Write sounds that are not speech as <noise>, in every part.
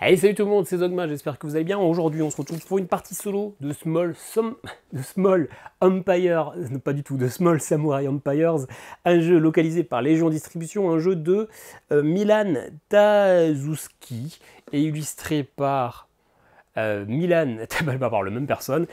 Hey salut tout le monde, c'est Zogma, j'espère que vous allez bien. Aujourd'hui on se retrouve pour une partie solo de Small, <laughs> de Small Empire, euh, pas du tout, de Small Samurai Empires, un jeu localisé par Légion Distribution, un jeu de euh, Milan Tazuski et illustré par euh, Milan, <laughs> pas par le même personne.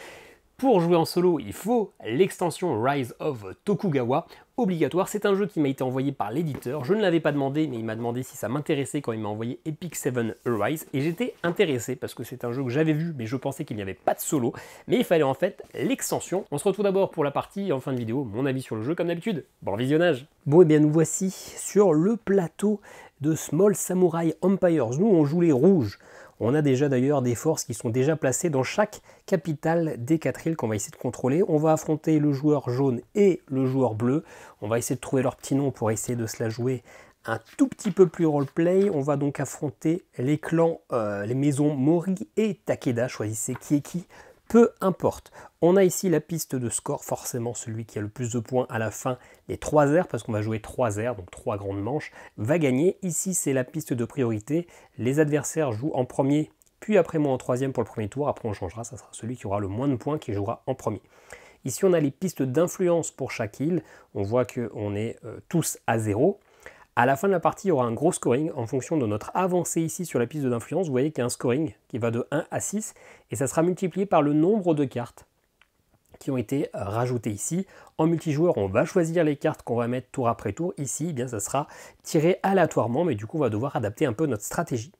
Pour jouer en solo, il faut l'extension Rise of Tokugawa obligatoire. C'est un jeu qui m'a été envoyé par l'éditeur. Je ne l'avais pas demandé, mais il m'a demandé si ça m'intéressait quand il m'a envoyé Epic 7 Rise. Et j'étais intéressé parce que c'est un jeu que j'avais vu, mais je pensais qu'il n'y avait pas de solo. Mais il fallait en fait l'extension. On se retrouve d'abord pour la partie en fin de vidéo, mon avis sur le jeu comme d'habitude. Bon visionnage Bon et eh bien nous voici sur le plateau de Small Samurai Empires. Nous on joue les rouges. On a déjà d'ailleurs des forces qui sont déjà placées dans chaque capitale des quatre îles qu'on va essayer de contrôler. On va affronter le joueur jaune et le joueur bleu. On va essayer de trouver leur petit nom pour essayer de se la jouer un tout petit peu plus roleplay. On va donc affronter les clans, euh, les maisons Mori et Takeda. Choisissez qui est qui peu importe. On a ici la piste de score, forcément celui qui a le plus de points à la fin des 3 airs, parce qu'on va jouer 3 airs, donc trois grandes manches, va gagner. Ici, c'est la piste de priorité. Les adversaires jouent en premier, puis après moi en troisième pour le premier tour. Après, on changera, ça sera celui qui aura le moins de points qui jouera en premier. Ici, on a les pistes d'influence pour chaque île. On voit qu'on est euh, tous à zéro. À la fin de la partie, il y aura un gros scoring en fonction de notre avancée ici sur la piste d'influence. Vous voyez qu'il y a un scoring qui va de 1 à 6 et ça sera multiplié par le nombre de cartes qui ont été euh, rajoutées ici. En multijoueur, on va choisir les cartes qu'on va mettre tour après tour. Ici, eh bien, ça sera tiré aléatoirement, mais du coup, on va devoir adapter un peu notre stratégie.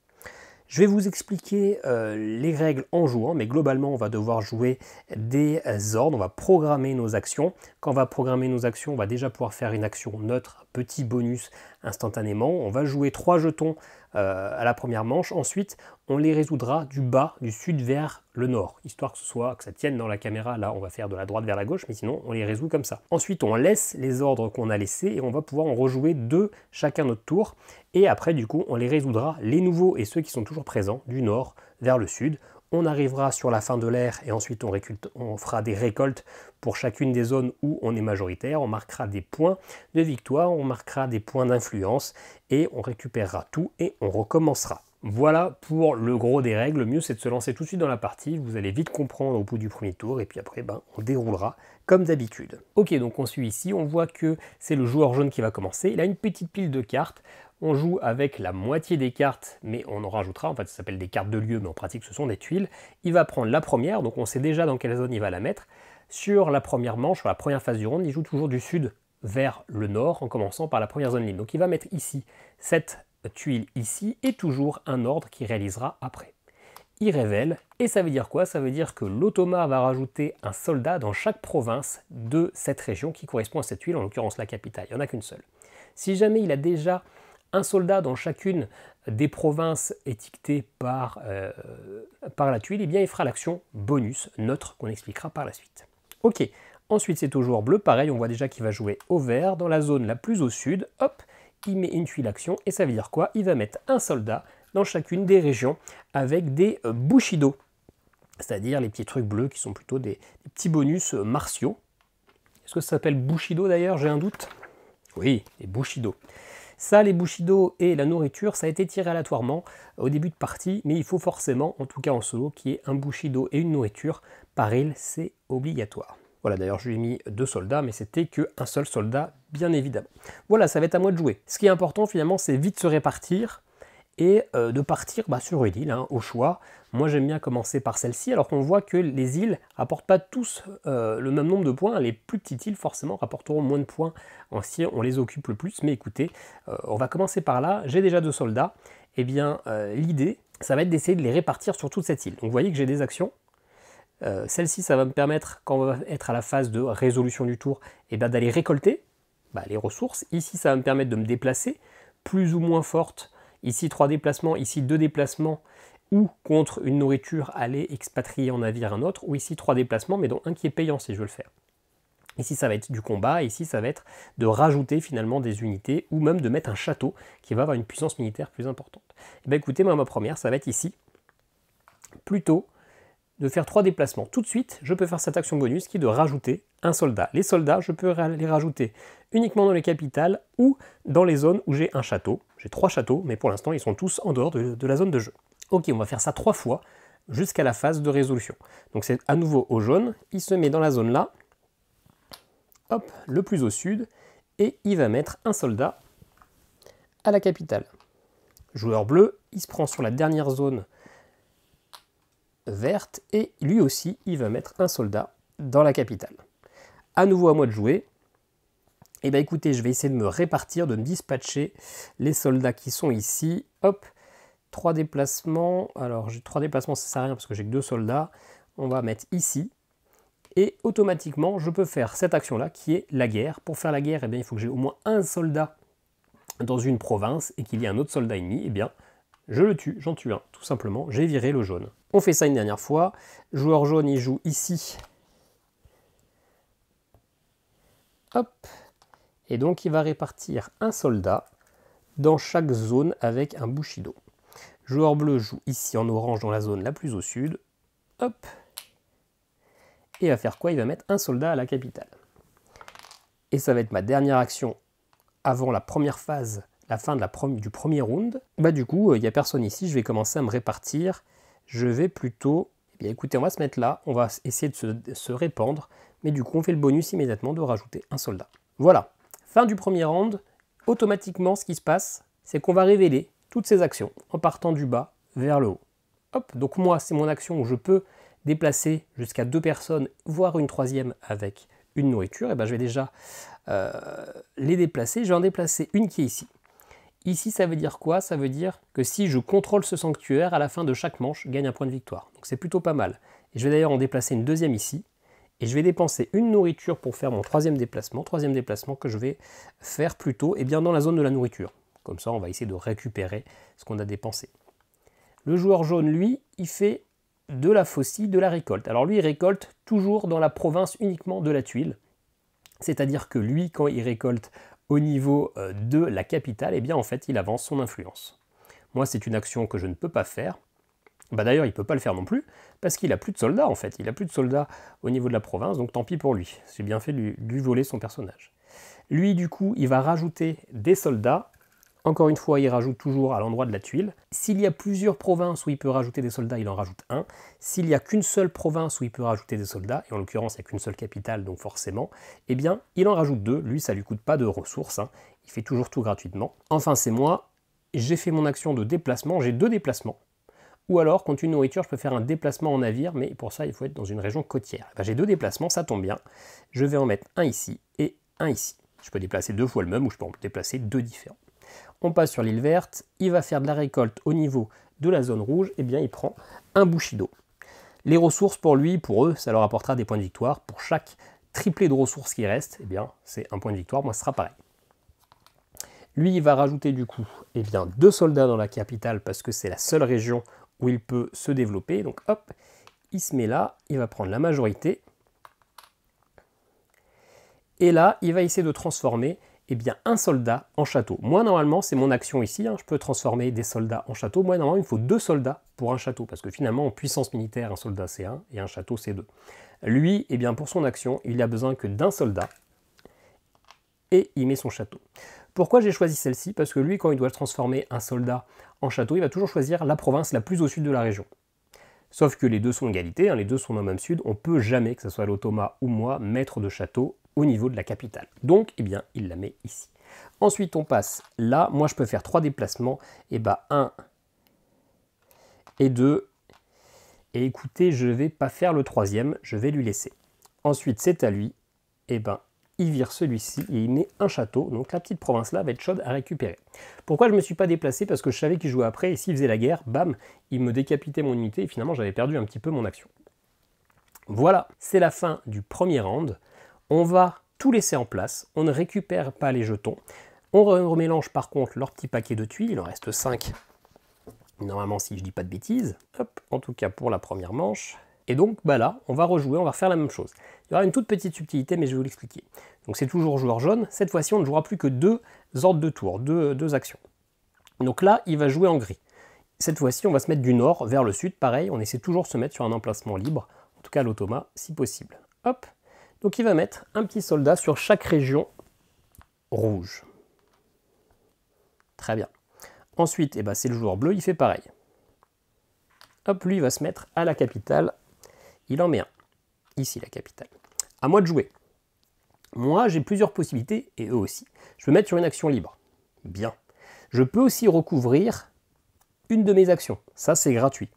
Je vais vous expliquer euh, les règles en jouant, mais globalement, on va devoir jouer des euh, ordres, on va programmer nos actions. Quand on va programmer nos actions, on va déjà pouvoir faire une action neutre, petit bonus instantanément. On va jouer trois jetons euh, à la première manche. Ensuite, on les résoudra du bas, du sud vers le nord, histoire que ce soit que ça tienne dans la caméra. Là, on va faire de la droite vers la gauche, mais sinon, on les résout comme ça. Ensuite, on laisse les ordres qu'on a laissés et on va pouvoir en rejouer deux chacun notre tour. Et après, du coup, on les résoudra les nouveaux et ceux qui sont toujours présents du nord vers le sud on arrivera sur la fin de l'ère et ensuite on, on, fera des récoltes pour chacune des zones où on est majoritaire, on marquera des points de victoire, on marquera des points d'influence et on récupérera tout et on recommencera. Voilà pour le gros des règles, le mieux c'est de se lancer tout de suite dans la partie, vous allez vite comprendre au bout du premier tour et puis après ben, on déroulera comme d'habitude. Ok donc on suit ici, on voit que c'est le joueur jaune qui va commencer, il a une petite pile de cartes, on joue avec la moitié des cartes, mais on en rajoutera, en fait ça s'appelle des cartes de lieu, mais en pratique ce sont des tuiles. Il va prendre la première, donc on sait déjà dans quelle zone il va la mettre. Sur la première manche, sur la première phase du round, il joue toujours du sud vers le nord, en commençant par la première zone libre. Donc il va mettre ici cette tuile ici, et toujours un ordre qu'il réalisera après. Il révèle, et ça veut dire quoi Ça veut dire que l'automar va rajouter un soldat dans chaque province de cette région qui correspond à cette tuile, en l'occurrence la capitale. Il n'y en a qu'une seule. Si jamais il a déjà un soldat dans chacune des provinces étiquetées par, euh, la tuile, et eh bien il fera l'action bonus, neutre, qu'on expliquera par la suite. Ok, ensuite c'est au bleu, pareil, on voit déjà qu'il va jouer au vert, dans la zone la plus au sud, hop, il met une tuile action, et ça veut dire quoi Il va mettre un soldat dans chacune des régions avec des euh, bushido, c'est-à-dire les petits trucs bleus qui sont plutôt des petits bonus euh, martiaux. Est-ce que ça s'appelle bushido d'ailleurs J'ai un doute. Oui, les bushido. Ça, les d'eau et la nourriture, ça a été tiré aléatoirement au début de partie, mais il faut forcément, en tout cas en solo, qu'il y ait un Bushido et une nourriture par île, c'est obligatoire. Voilà, d'ailleurs, je lui ai mis deux soldats, mais c'était qu'un seul soldat, bien évidemment. Voilà, ça va être à moi de jouer. Ce qui est important, finalement, c'est vite se répartir et euh, de partir bah, sur une île, hein, au choix. Moi j'aime bien commencer par celle-ci, alors qu'on voit que les îles rapportent pas tous euh, le même nombre de points. Les plus petites îles forcément rapporteront moins de points si on les occupe le plus. Mais écoutez, euh, on va commencer par là. J'ai déjà deux soldats. Eh bien euh, l'idée, ça va être d'essayer de les répartir sur toute cette île. Donc vous voyez que j'ai des actions. celle-ci, ça va me permettre, quand on va être à la phase de résolution du tour, eh ben, d'aller récolter bah, les ressources. Ici, ça va me permettre de me déplacer, plus ou moins forte. Ici, trois déplacements, ici, deux déplacements ou contre une nourriture aller expatrier en navire un autre, ou ici trois déplacements, mais dont un qui est payant si je veux le faire. Ici, ça va être du combat, ici, ça va être de rajouter finalement des unités, ou même de mettre un château qui va avoir une puissance militaire plus importante. Et eh bien écoutez, moi, ma première, ça va être ici, plutôt de faire trois déplacements. Tout de suite, je peux faire cette action bonus qui est de rajouter un soldat. Les soldats, je peux les rajouter uniquement dans les capitales ou dans les zones où j'ai un château. J'ai trois châteaux, mais pour l'instant, ils sont tous en dehors de la zone de jeu. Ok, on va faire ça trois fois jusqu'à la phase de résolution. Donc c'est à nouveau au jaune, il se met dans la zone là, hop, le plus au sud, et il va mettre un soldat à la capitale. Joueur bleu, il se prend sur la dernière zone verte, et lui aussi, il va mettre un soldat dans la capitale. À nouveau à moi de jouer. Et eh bien écoutez, je vais essayer de me répartir, de me dispatcher les soldats qui sont ici. Hop, trois déplacements. Alors, j'ai trois déplacements, ça sert à rien parce que j'ai que deux soldats. On va mettre ici. Et automatiquement, je peux faire cette action-là qui est la guerre. Pour faire la guerre, eh bien, il faut que j'ai au moins un soldat dans une province et qu'il y ait un autre soldat ennemi. Eh bien, je le tue, j'en tue un, tout simplement. J'ai viré le jaune. On fait ça une dernière fois. Joueur jaune, il joue ici. Hop. Et donc, il va répartir un soldat dans chaque zone avec un Bushido. Joueur bleu joue ici en orange dans la zone la plus au sud. Hop Et à faire quoi Il va mettre un soldat à la capitale. Et ça va être ma dernière action avant la première phase, la fin de la du premier round. Bah du coup, il euh, n'y a personne ici, je vais commencer à me répartir. Je vais plutôt... Eh bien écoutez, on va se mettre là, on va essayer de se, de se répandre. Mais du coup, on fait le bonus immédiatement de rajouter un soldat. Voilà, fin du premier round. Automatiquement, ce qui se passe, c'est qu'on va révéler toutes ces actions en partant du bas vers le haut. Hop, donc moi, c'est mon action où je peux déplacer jusqu'à deux personnes, voire une troisième avec une nourriture. Et eh ben, je vais déjà euh, les déplacer. Je vais en déplacer une qui est ici. Ici, ça veut dire quoi Ça veut dire que si je contrôle ce sanctuaire, à la fin de chaque manche, je gagne un point de victoire. Donc c'est plutôt pas mal. Et je vais d'ailleurs en déplacer une deuxième ici. Et je vais dépenser une nourriture pour faire mon troisième déplacement. Troisième déplacement que je vais faire plutôt et eh bien, dans la zone de la nourriture. Comme ça, on va essayer de récupérer ce qu'on a dépensé. Le joueur jaune, lui, il fait de la faucille, de la récolte. Alors lui, il récolte toujours dans la province uniquement de la tuile. C'est-à-dire que lui, quand il récolte au niveau euh, de la capitale, eh bien en fait, il avance son influence. Moi, c'est une action que je ne peux pas faire. Bah, d'ailleurs, il ne peut pas le faire non plus, parce qu'il n'a plus de soldats en fait. Il n'a plus de soldats au niveau de la province, donc tant pis pour lui. J'ai bien fait de lui voler son personnage. Lui, du coup, il va rajouter des soldats encore une fois, il rajoute toujours à l'endroit de la tuile. S'il y a plusieurs provinces où il peut rajouter des soldats, il en rajoute un. S'il n'y a qu'une seule province où il peut rajouter des soldats, et en l'occurrence, il n'y a qu'une seule capitale, donc forcément, eh bien, il en rajoute deux. Lui, ça lui coûte pas de ressources. Hein. Il fait toujours tout gratuitement. Enfin, c'est moi. J'ai fait mon action de déplacement. J'ai deux déplacements. Ou alors, quand une nourriture, je peux faire un déplacement en navire, mais pour ça, il faut être dans une région côtière. Eh ben, j'ai deux déplacements, ça tombe bien. Je vais en mettre un ici et un ici. Je peux déplacer deux fois le même ou je peux en déplacer deux différents on passe sur l'île verte, il va faire de la récolte au niveau de la zone rouge, et eh bien il prend un Bushido. Les ressources pour lui, pour eux, ça leur apportera des points de victoire. Pour chaque triplé de ressources qui reste, et eh bien c'est un point de victoire, moi ce sera pareil. Lui, il va rajouter du coup eh bien, deux soldats dans la capitale parce que c'est la seule région où il peut se développer. Donc hop, il se met là, il va prendre la majorité. Et là, il va essayer de transformer eh bien, un soldat en château. Moi, normalement, c'est mon action ici. Hein. je peux transformer des soldats en château. Moi, normalement, il faut deux soldats pour un château. Parce que finalement, en puissance militaire, un soldat, c'est un et un château, c'est deux. Lui, eh bien, pour son action, il a besoin que d'un soldat. Et il met son château. Pourquoi j'ai choisi celle-ci Parce que lui, quand il doit transformer un soldat en château, il va toujours choisir la province la plus au sud de la région. Sauf que les deux sont égalité, hein. les deux sont dans le même sud, on peut jamais, que ce soit l'automa ou moi, maître de château, au niveau de la capitale. Donc, eh bien, il la met ici. Ensuite, on passe là. Moi, je peux faire trois déplacements. Et eh ben, 1 et deux. Et écoutez, je vais pas faire le troisième. Je vais lui laisser. Ensuite, c'est à lui. Et eh ben, il vire celui-ci et il met un château. Donc la petite province-là va être chaude à récupérer. Pourquoi je me suis pas déplacé Parce que je savais qu'il jouait après et s'il faisait la guerre, bam, il me décapitait mon unité et finalement j'avais perdu un petit peu mon action. Voilà, c'est la fin du premier round on va tout laisser en place, on ne récupère pas les jetons. On remélange par contre leur petit paquet de tuiles, il en reste 5 normalement si je dis pas de bêtises, en tout cas pour la première manche. Et donc bah là, on va rejouer, on va faire la même chose. Il y aura une toute petite subtilité, mais je vais vous l'expliquer. Donc c'est toujours joueur jaune, cette fois-ci on ne jouera plus que deux ordres de tour, deux, deux actions. Donc là, il va jouer en gris. Cette fois-ci, on va se mettre du nord vers le sud, pareil, on essaie toujours de se mettre sur un emplacement libre, en tout cas l'automat, si possible. Hop, donc il va mettre un petit soldat sur chaque région rouge. Très bien. Ensuite, eh ben, c'est le joueur bleu, il fait pareil. Hop, lui, il va se mettre à la capitale. Il en met un. Ici, la capitale. À moi de jouer. Moi, j'ai plusieurs possibilités, et eux aussi. Je vais mettre sur une action libre. Bien. Je peux aussi recouvrir une de mes actions. Ça, c'est gratuit.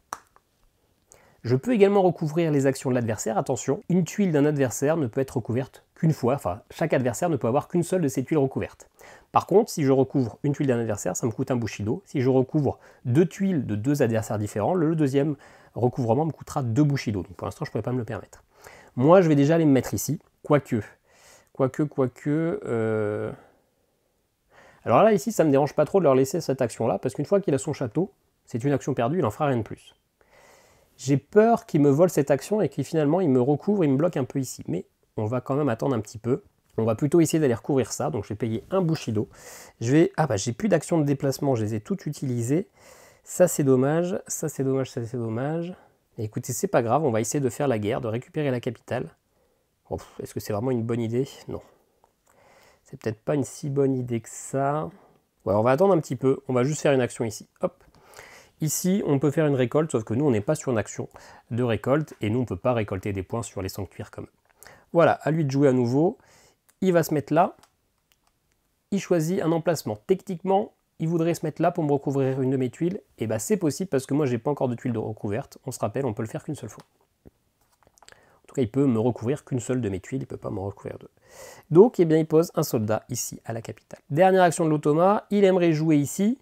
Je peux également recouvrir les actions de l'adversaire. Attention, une tuile d'un adversaire ne peut être recouverte qu'une fois, enfin chaque adversaire ne peut avoir qu'une seule de ses tuiles recouvertes. Par contre, si je recouvre une tuile d'un adversaire, ça me coûte un Bushido. Si je recouvre deux tuiles de deux adversaires différents, le deuxième recouvrement me coûtera deux Bushido. Donc pour l'instant, je ne pourrais pas me le permettre. Moi, je vais déjà aller me mettre ici, quoique. Quoique, quoique... Euh, alors là, ici, ça ne me dérange pas trop de leur laisser cette action-là, parce qu'une fois qu'il a son château, c'est une action perdue, il n'en fera rien de plus. J'ai peur qu'il me vole cette action et qu'il finalement il me recouvre, il me bloque un peu ici. Mais on va quand même attendre un petit peu. On va plutôt essayer d'aller recouvrir ça. Donc je vais payer un Bushido. Je vais... Ah bah j'ai plus d'actions de déplacement, je les ai toutes utilisées. Ça c'est dommage, ça c'est dommage, ça c'est dommage. écoutez, c'est pas grave, on va essayer de faire la guerre, de récupérer la capitale. Oh, est-ce que c'est vraiment une bonne idée Non. C'est peut-être pas une si bonne idée que ça. Ouais, on va attendre un petit peu, on va juste faire une action ici. Hop, Ici, on peut faire une récolte, sauf que nous, on n'est pas sur une action de récolte, et nous, on ne peut pas récolter des points sur les sanctuaires comme Voilà, à lui de jouer à nouveau. Il va se mettre là. Il choisit un emplacement. Techniquement, il voudrait se mettre là pour me recouvrir une de mes tuiles. Et eh bah ben, c'est possible parce que moi, j'ai pas encore de tuiles de recouverte. On se rappelle, on peut le faire qu'une seule fois. En tout cas, il peut me recouvrir qu'une seule de mes tuiles, il ne peut pas me recouvrir deux. Donc, eh bien, il pose un soldat ici à la capitale. Dernière action de l'automa, il aimerait jouer ici,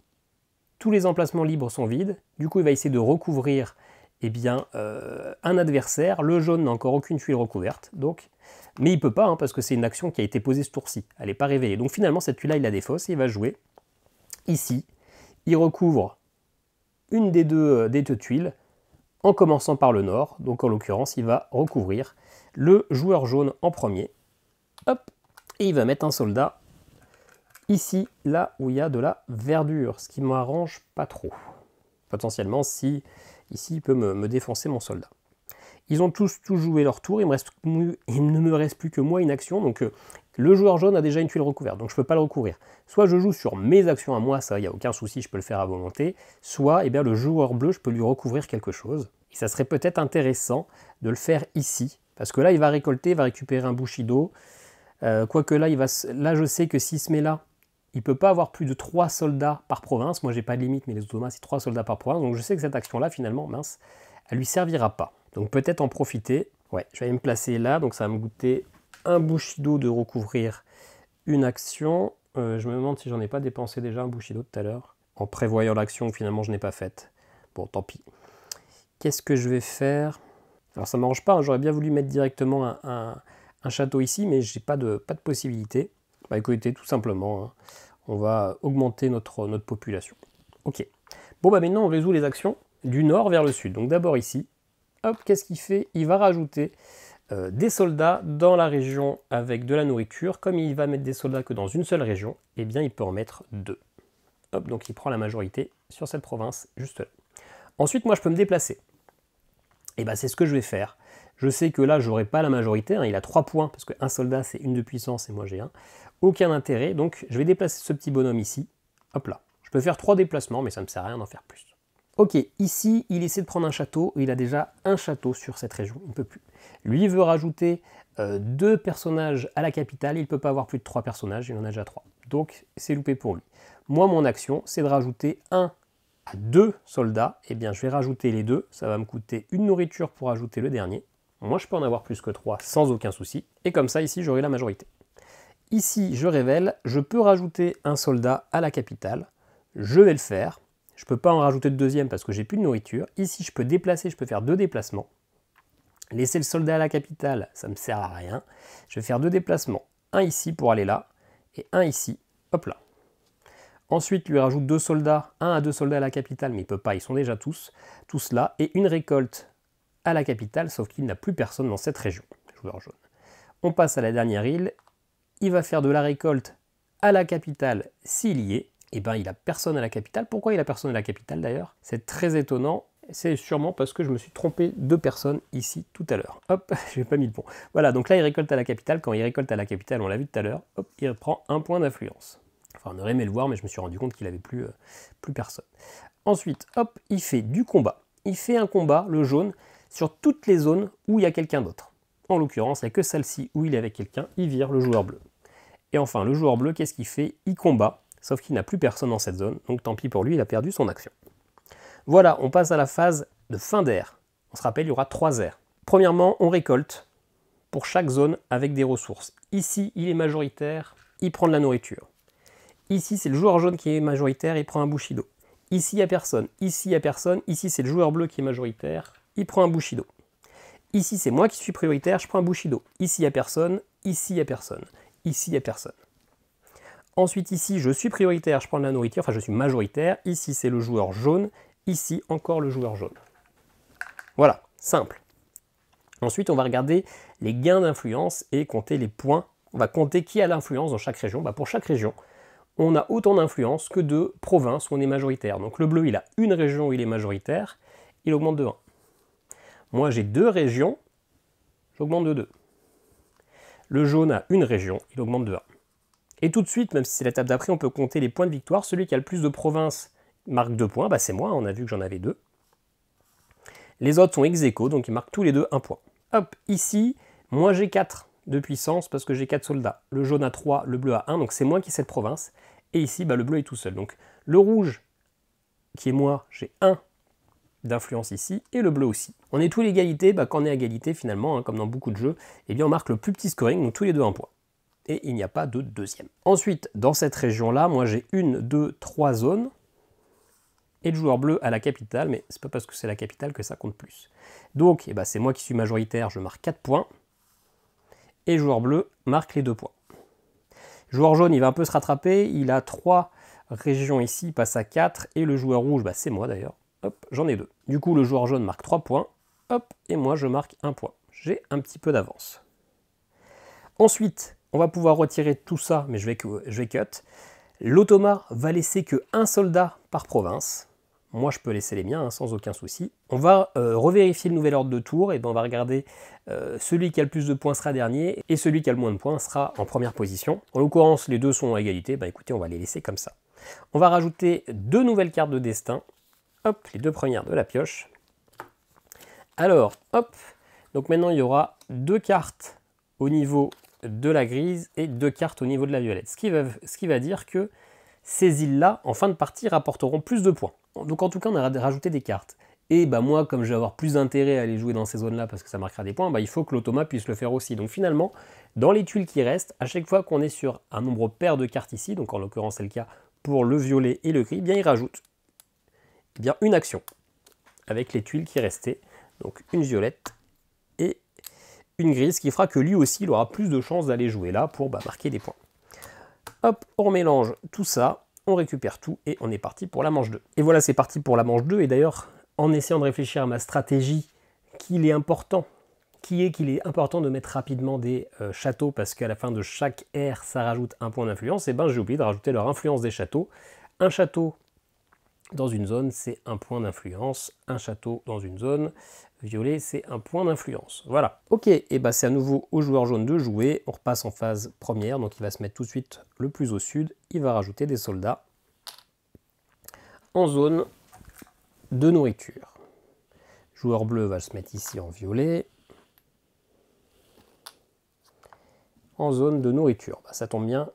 tous les emplacements libres sont vides, du coup il va essayer de recouvrir eh bien, euh, un adversaire, le jaune n'a encore aucune tuile recouverte, donc, mais il peut pas, hein, parce que c'est une action qui a été posée ce tour-ci, elle n'est pas réveillée. Donc finalement, cette tuile-là, il la défausse, et il va jouer ici, il recouvre une des deux, euh, des deux tuiles, en commençant par le nord, donc en l'occurrence, il va recouvrir le joueur jaune en premier, hop, et il va mettre un soldat ici, là où il y a de la verdure, ce qui m'arrange pas trop. Potentiellement, si ici, il peut me, défoncer mon soldat. Ils ont tous tout joué leur tour, il, me reste, il ne me reste plus que moi une action, donc euh, le joueur jaune a déjà une tuile recouverte, donc je ne peux pas le recouvrir. Soit je joue sur mes actions à moi, ça, il n'y a aucun souci, je peux le faire à volonté, soit eh bien, le joueur bleu, je peux lui recouvrir quelque chose. Et ça serait peut-être intéressant de le faire ici, parce que là, il va récolter, il va récupérer un bouchi euh, quoique là, il va, là, je sais que s'il se met là, il ne peut pas avoir plus de 3 soldats par province. Moi, j'ai pas de limite, mais les Ottomans, c'est 3 soldats par province. Donc je sais que cette action-là, finalement, mince, elle lui servira pas. Donc peut-être en profiter. Ouais, je vais me placer là, donc ça va me goûter un Bushido de recouvrir une action. Euh, je me demande si j'en ai pas dépensé déjà un Bushido tout à l'heure, en prévoyant l'action que finalement je n'ai pas faite. Bon, tant pis. Qu'est-ce que je vais faire Alors ça ne m'arrange pas, hein. j'aurais bien voulu mettre directement un, château ici, mais j'ai pas de, pas de possibilité. Bah écoutez, tout simplement, hein, on va augmenter notre, notre population. Ok. Bon bah maintenant on résout les actions du nord vers le sud. Donc d'abord ici, hop, qu'est-ce qu'il fait Il va rajouter euh, des soldats dans la région avec de la nourriture. Comme il va mettre des soldats que dans une seule région, eh bien il peut en mettre deux. Hop, donc il prend la majorité sur cette province, juste là. Ensuite, moi je peux me déplacer. Et eh bah ben, c'est ce que je vais faire. Je sais que là, je n'aurai pas la majorité, hein. il a trois points, parce qu'un soldat c'est une de puissance et moi j'ai un. Aucun intérêt, donc je vais déplacer ce petit bonhomme ici. Hop là. Je peux faire trois déplacements, mais ça ne me sert à rien d'en faire plus. Ok, ici, il essaie de prendre un château, il a déjà un château sur cette région, il ne peut plus. Lui veut rajouter euh, deux personnages à la capitale, il ne peut pas avoir plus de trois personnages, il en a déjà trois. Donc, c'est loupé pour lui. Moi, mon action, c'est de rajouter un à deux soldats. Eh bien, je vais rajouter les deux, ça va me coûter une nourriture pour ajouter le dernier. Moi, je peux en avoir plus que trois sans aucun souci. Et comme ça, ici, j'aurai la majorité. Ici, je révèle, je peux rajouter un soldat à la capitale. Je vais le faire. Je ne peux pas en rajouter de deuxième parce que j'ai plus de nourriture. Ici, je peux déplacer, je peux faire deux déplacements. Laisser le soldat à la capitale, ça ne me sert à rien. Je vais faire deux déplacements. Un ici pour aller là et un ici. Hop là. Ensuite, lui rajoute deux soldats, un à deux soldats à la capitale, mais il ne peut pas, ils sont déjà tous, tous là, et une récolte à la capitale, sauf qu'il n'a plus personne dans cette région, jaune. On passe à la dernière île, il va faire de la récolte à la capitale s'il y est. Eh bien, il a personne à la capitale. Pourquoi il a personne à la capitale d'ailleurs C'est très étonnant. C'est sûrement parce que je me suis trompé de personne ici tout à l'heure. Hop, <laughs> je n'ai pas mis le pont. Voilà, donc là, il récolte à la capitale. Quand il récolte à la capitale, on l'a vu tout à l'heure, hop, il prend un point d'influence. Enfin, on aurait aimé le voir, mais je me suis rendu compte qu'il n'avait plus, euh, plus personne. Ensuite, hop, il fait du combat. Il fait un combat, le jaune, sur toutes les zones où il y a quelqu'un d'autre. En l'occurrence, il n'y a que celle-ci où il est avec quelqu'un, il vire le joueur bleu. Et enfin, le joueur bleu, qu'est-ce qu'il fait Il combat, sauf qu'il n'a plus personne dans cette zone, donc tant pis pour lui, il a perdu son action. Voilà, on passe à la phase de fin d'air. On se rappelle, il y aura trois airs. Premièrement, on récolte pour chaque zone avec des ressources. Ici, il est majoritaire, il prend de la nourriture. Ici, c'est le joueur jaune qui est majoritaire, il prend un bushido. Ici, il n'y a personne. Ici, il n'y a personne. Ici, c'est le joueur bleu qui est majoritaire, il prend un bushido. Ici, c'est moi qui suis prioritaire, je prends un bushido. Ici, il n'y a personne. Ici, il n'y a personne. Ici, il n'y a personne. Ensuite, ici, je suis prioritaire, je prends de la nourriture, enfin, je suis majoritaire. Ici, c'est le joueur jaune. Ici, encore le joueur jaune. Voilà, simple. Ensuite, on va regarder les gains d'influence et compter les points. On va compter qui a l'influence dans chaque région. Bah, pour chaque région, on a autant d'influence que de provinces où on est majoritaire. Donc le bleu, il a une région où il est majoritaire, il augmente de 1. Moi, j'ai deux régions, j'augmente de 2. Le jaune a une région, il augmente de 1. Et tout de suite, même si c'est table d'après, on peut compter les points de victoire. Celui qui a le plus de provinces marque 2 points, bah c'est moi, on a vu que j'en avais 2. Les autres sont ex aequo, donc ils marquent tous les deux 1 point. Hop, ici, moi j'ai 4 de puissance parce que j'ai 4 soldats. Le jaune a 3, le bleu a 1, donc c'est moi qui ai cette province. Et ici, bah, le bleu est tout seul. Donc le rouge, qui est moi, j'ai 1 d'influence ici, et le bleu aussi. On est tous l'égalité bah, quand on est à égalité finalement, hein, comme dans beaucoup de jeux, eh bien on marque le plus petit scoring, donc tous les deux un point. Et il n'y a pas de deuxième. Ensuite, dans cette région-là, moi j'ai une, deux, trois zones, et le joueur bleu à la capitale, mais c'est pas parce que c'est la capitale que ça compte plus. Donc eh bah, c'est moi qui suis majoritaire, je marque 4 points, et le joueur bleu marque les deux points. Le joueur jaune, il va un peu se rattraper, il a trois régions ici, il passe à 4, et le joueur rouge, bah, c'est moi d'ailleurs, hop, j'en ai deux. Du coup, le joueur jaune marque 3 points, hop, et moi je marque un point. J'ai un petit peu d'avance. Ensuite, on va pouvoir retirer tout ça, mais je vais, cut. L'automa va laisser que un soldat par province. Moi, je peux laisser les miens hein, sans aucun souci. On va euh, revérifier le nouvel ordre de tour et ben, on va regarder euh, celui qui a le plus de points sera dernier et celui qui a le moins de points sera en première position. En l'occurrence, les deux sont à égalité. Ben, écoutez, on va les laisser comme ça. On va rajouter deux nouvelles cartes de destin Hop, les deux premières de la pioche. Alors, hop, donc maintenant il y aura deux cartes au niveau de la grise et deux cartes au niveau de la violette. Ce qui va, ce qui va dire que ces îles-là, en fin de partie, rapporteront plus de points. Donc en tout cas, on a rajouté des cartes. Et bah moi, comme je vais avoir plus d'intérêt à aller jouer dans ces zones-là parce que ça marquera des points, bah, il faut que l'automa puisse le faire aussi. Donc finalement, dans les tuiles qui restent, à chaque fois qu'on est sur un nombre pair de cartes ici, donc en l'occurrence c'est le cas pour le violet et le gris, eh bien il rajoute eh bien une action avec les tuiles qui restaient. Donc une violette et une grise, qui fera que lui aussi, il aura plus de chances d'aller jouer là pour bah, marquer des points. Hop, on mélange tout ça, on récupère tout et on est parti pour la manche 2. Et voilà, c'est parti pour la manche 2. Et d'ailleurs, en essayant de réfléchir à ma stratégie, qu'il est important, qui est qu'il est important de mettre rapidement des euh, châteaux parce qu'à la fin de chaque ère ça rajoute un point d'influence, et eh ben j'ai oublié de rajouter leur influence des châteaux. Un château dans une zone, c'est un point d'influence. Un château dans une zone violet, c'est un point d'influence. Voilà. Ok, et bah c'est à nouveau au joueur jaune de jouer. On repasse en phase première, donc il va se mettre tout de suite le plus au sud. Il va rajouter des soldats en zone de nourriture. Joueur bleu va se mettre ici en violet. En zone de nourriture, bah, ça tombe bien.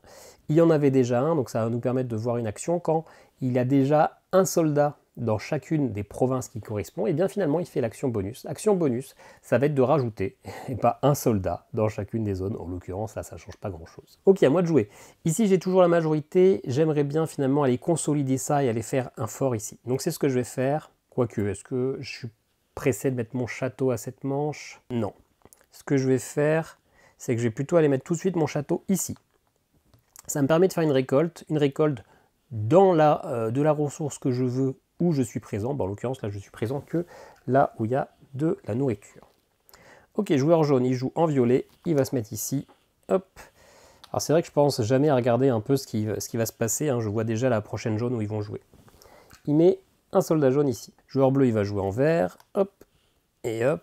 Il y en avait déjà un, donc ça va nous permettre de voir une action quand il a déjà un soldat dans chacune des provinces qui correspond, et bien finalement il fait l'action bonus. Action bonus, ça va être de rajouter, <laughs> et pas un soldat dans chacune des zones. En l'occurrence, là, ça change pas grand chose. Ok, à moi de jouer. Ici, j'ai toujours la majorité. J'aimerais bien finalement aller consolider ça et aller faire un fort ici. Donc c'est ce que je vais faire. Quoique, est-ce que je suis pressé de mettre mon château à cette manche Non. Ce que je vais faire, c'est que je vais plutôt aller mettre tout de suite mon château ici. Ça me permet de faire une récolte. Une récolte dans la, euh, de la ressource que je veux où je suis présent. en l'occurrence, là, je suis présent que là où il y a de la nourriture. Ok, joueur jaune, il joue en violet, il va se mettre ici. Hop. Alors c'est vrai que je pense jamais à regarder un peu ce qui, ce qui va se passer. Hein. Je vois déjà la prochaine jaune où ils vont jouer. Il met un soldat jaune ici. Joueur bleu, il va jouer en vert. Hop. Et hop.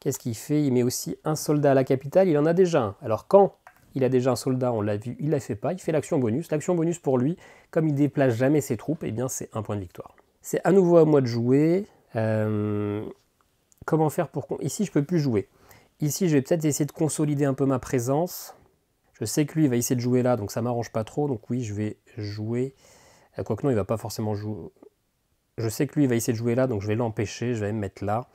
Qu'est-ce qu'il fait Il met aussi un soldat à la capitale. Il en a déjà un. Alors quand il a déjà un soldat, on l'a vu, il la fait pas, il fait l'action bonus. L'action bonus pour lui, comme il déplace jamais ses troupes, et eh bien c'est un point de victoire. C'est à nouveau à moi de jouer. Euh, comment faire pour... Ici, je peux plus jouer. Ici, je vais peut-être essayer de consolider un peu ma présence. Je sais que lui, il va essayer de jouer là, donc ça m'arrange pas trop. Donc oui, je vais jouer... Euh, quoique non, il va pas forcément jouer... Je sais que lui, il va essayer de jouer là, donc je vais l'empêcher. Je vais me mettre là.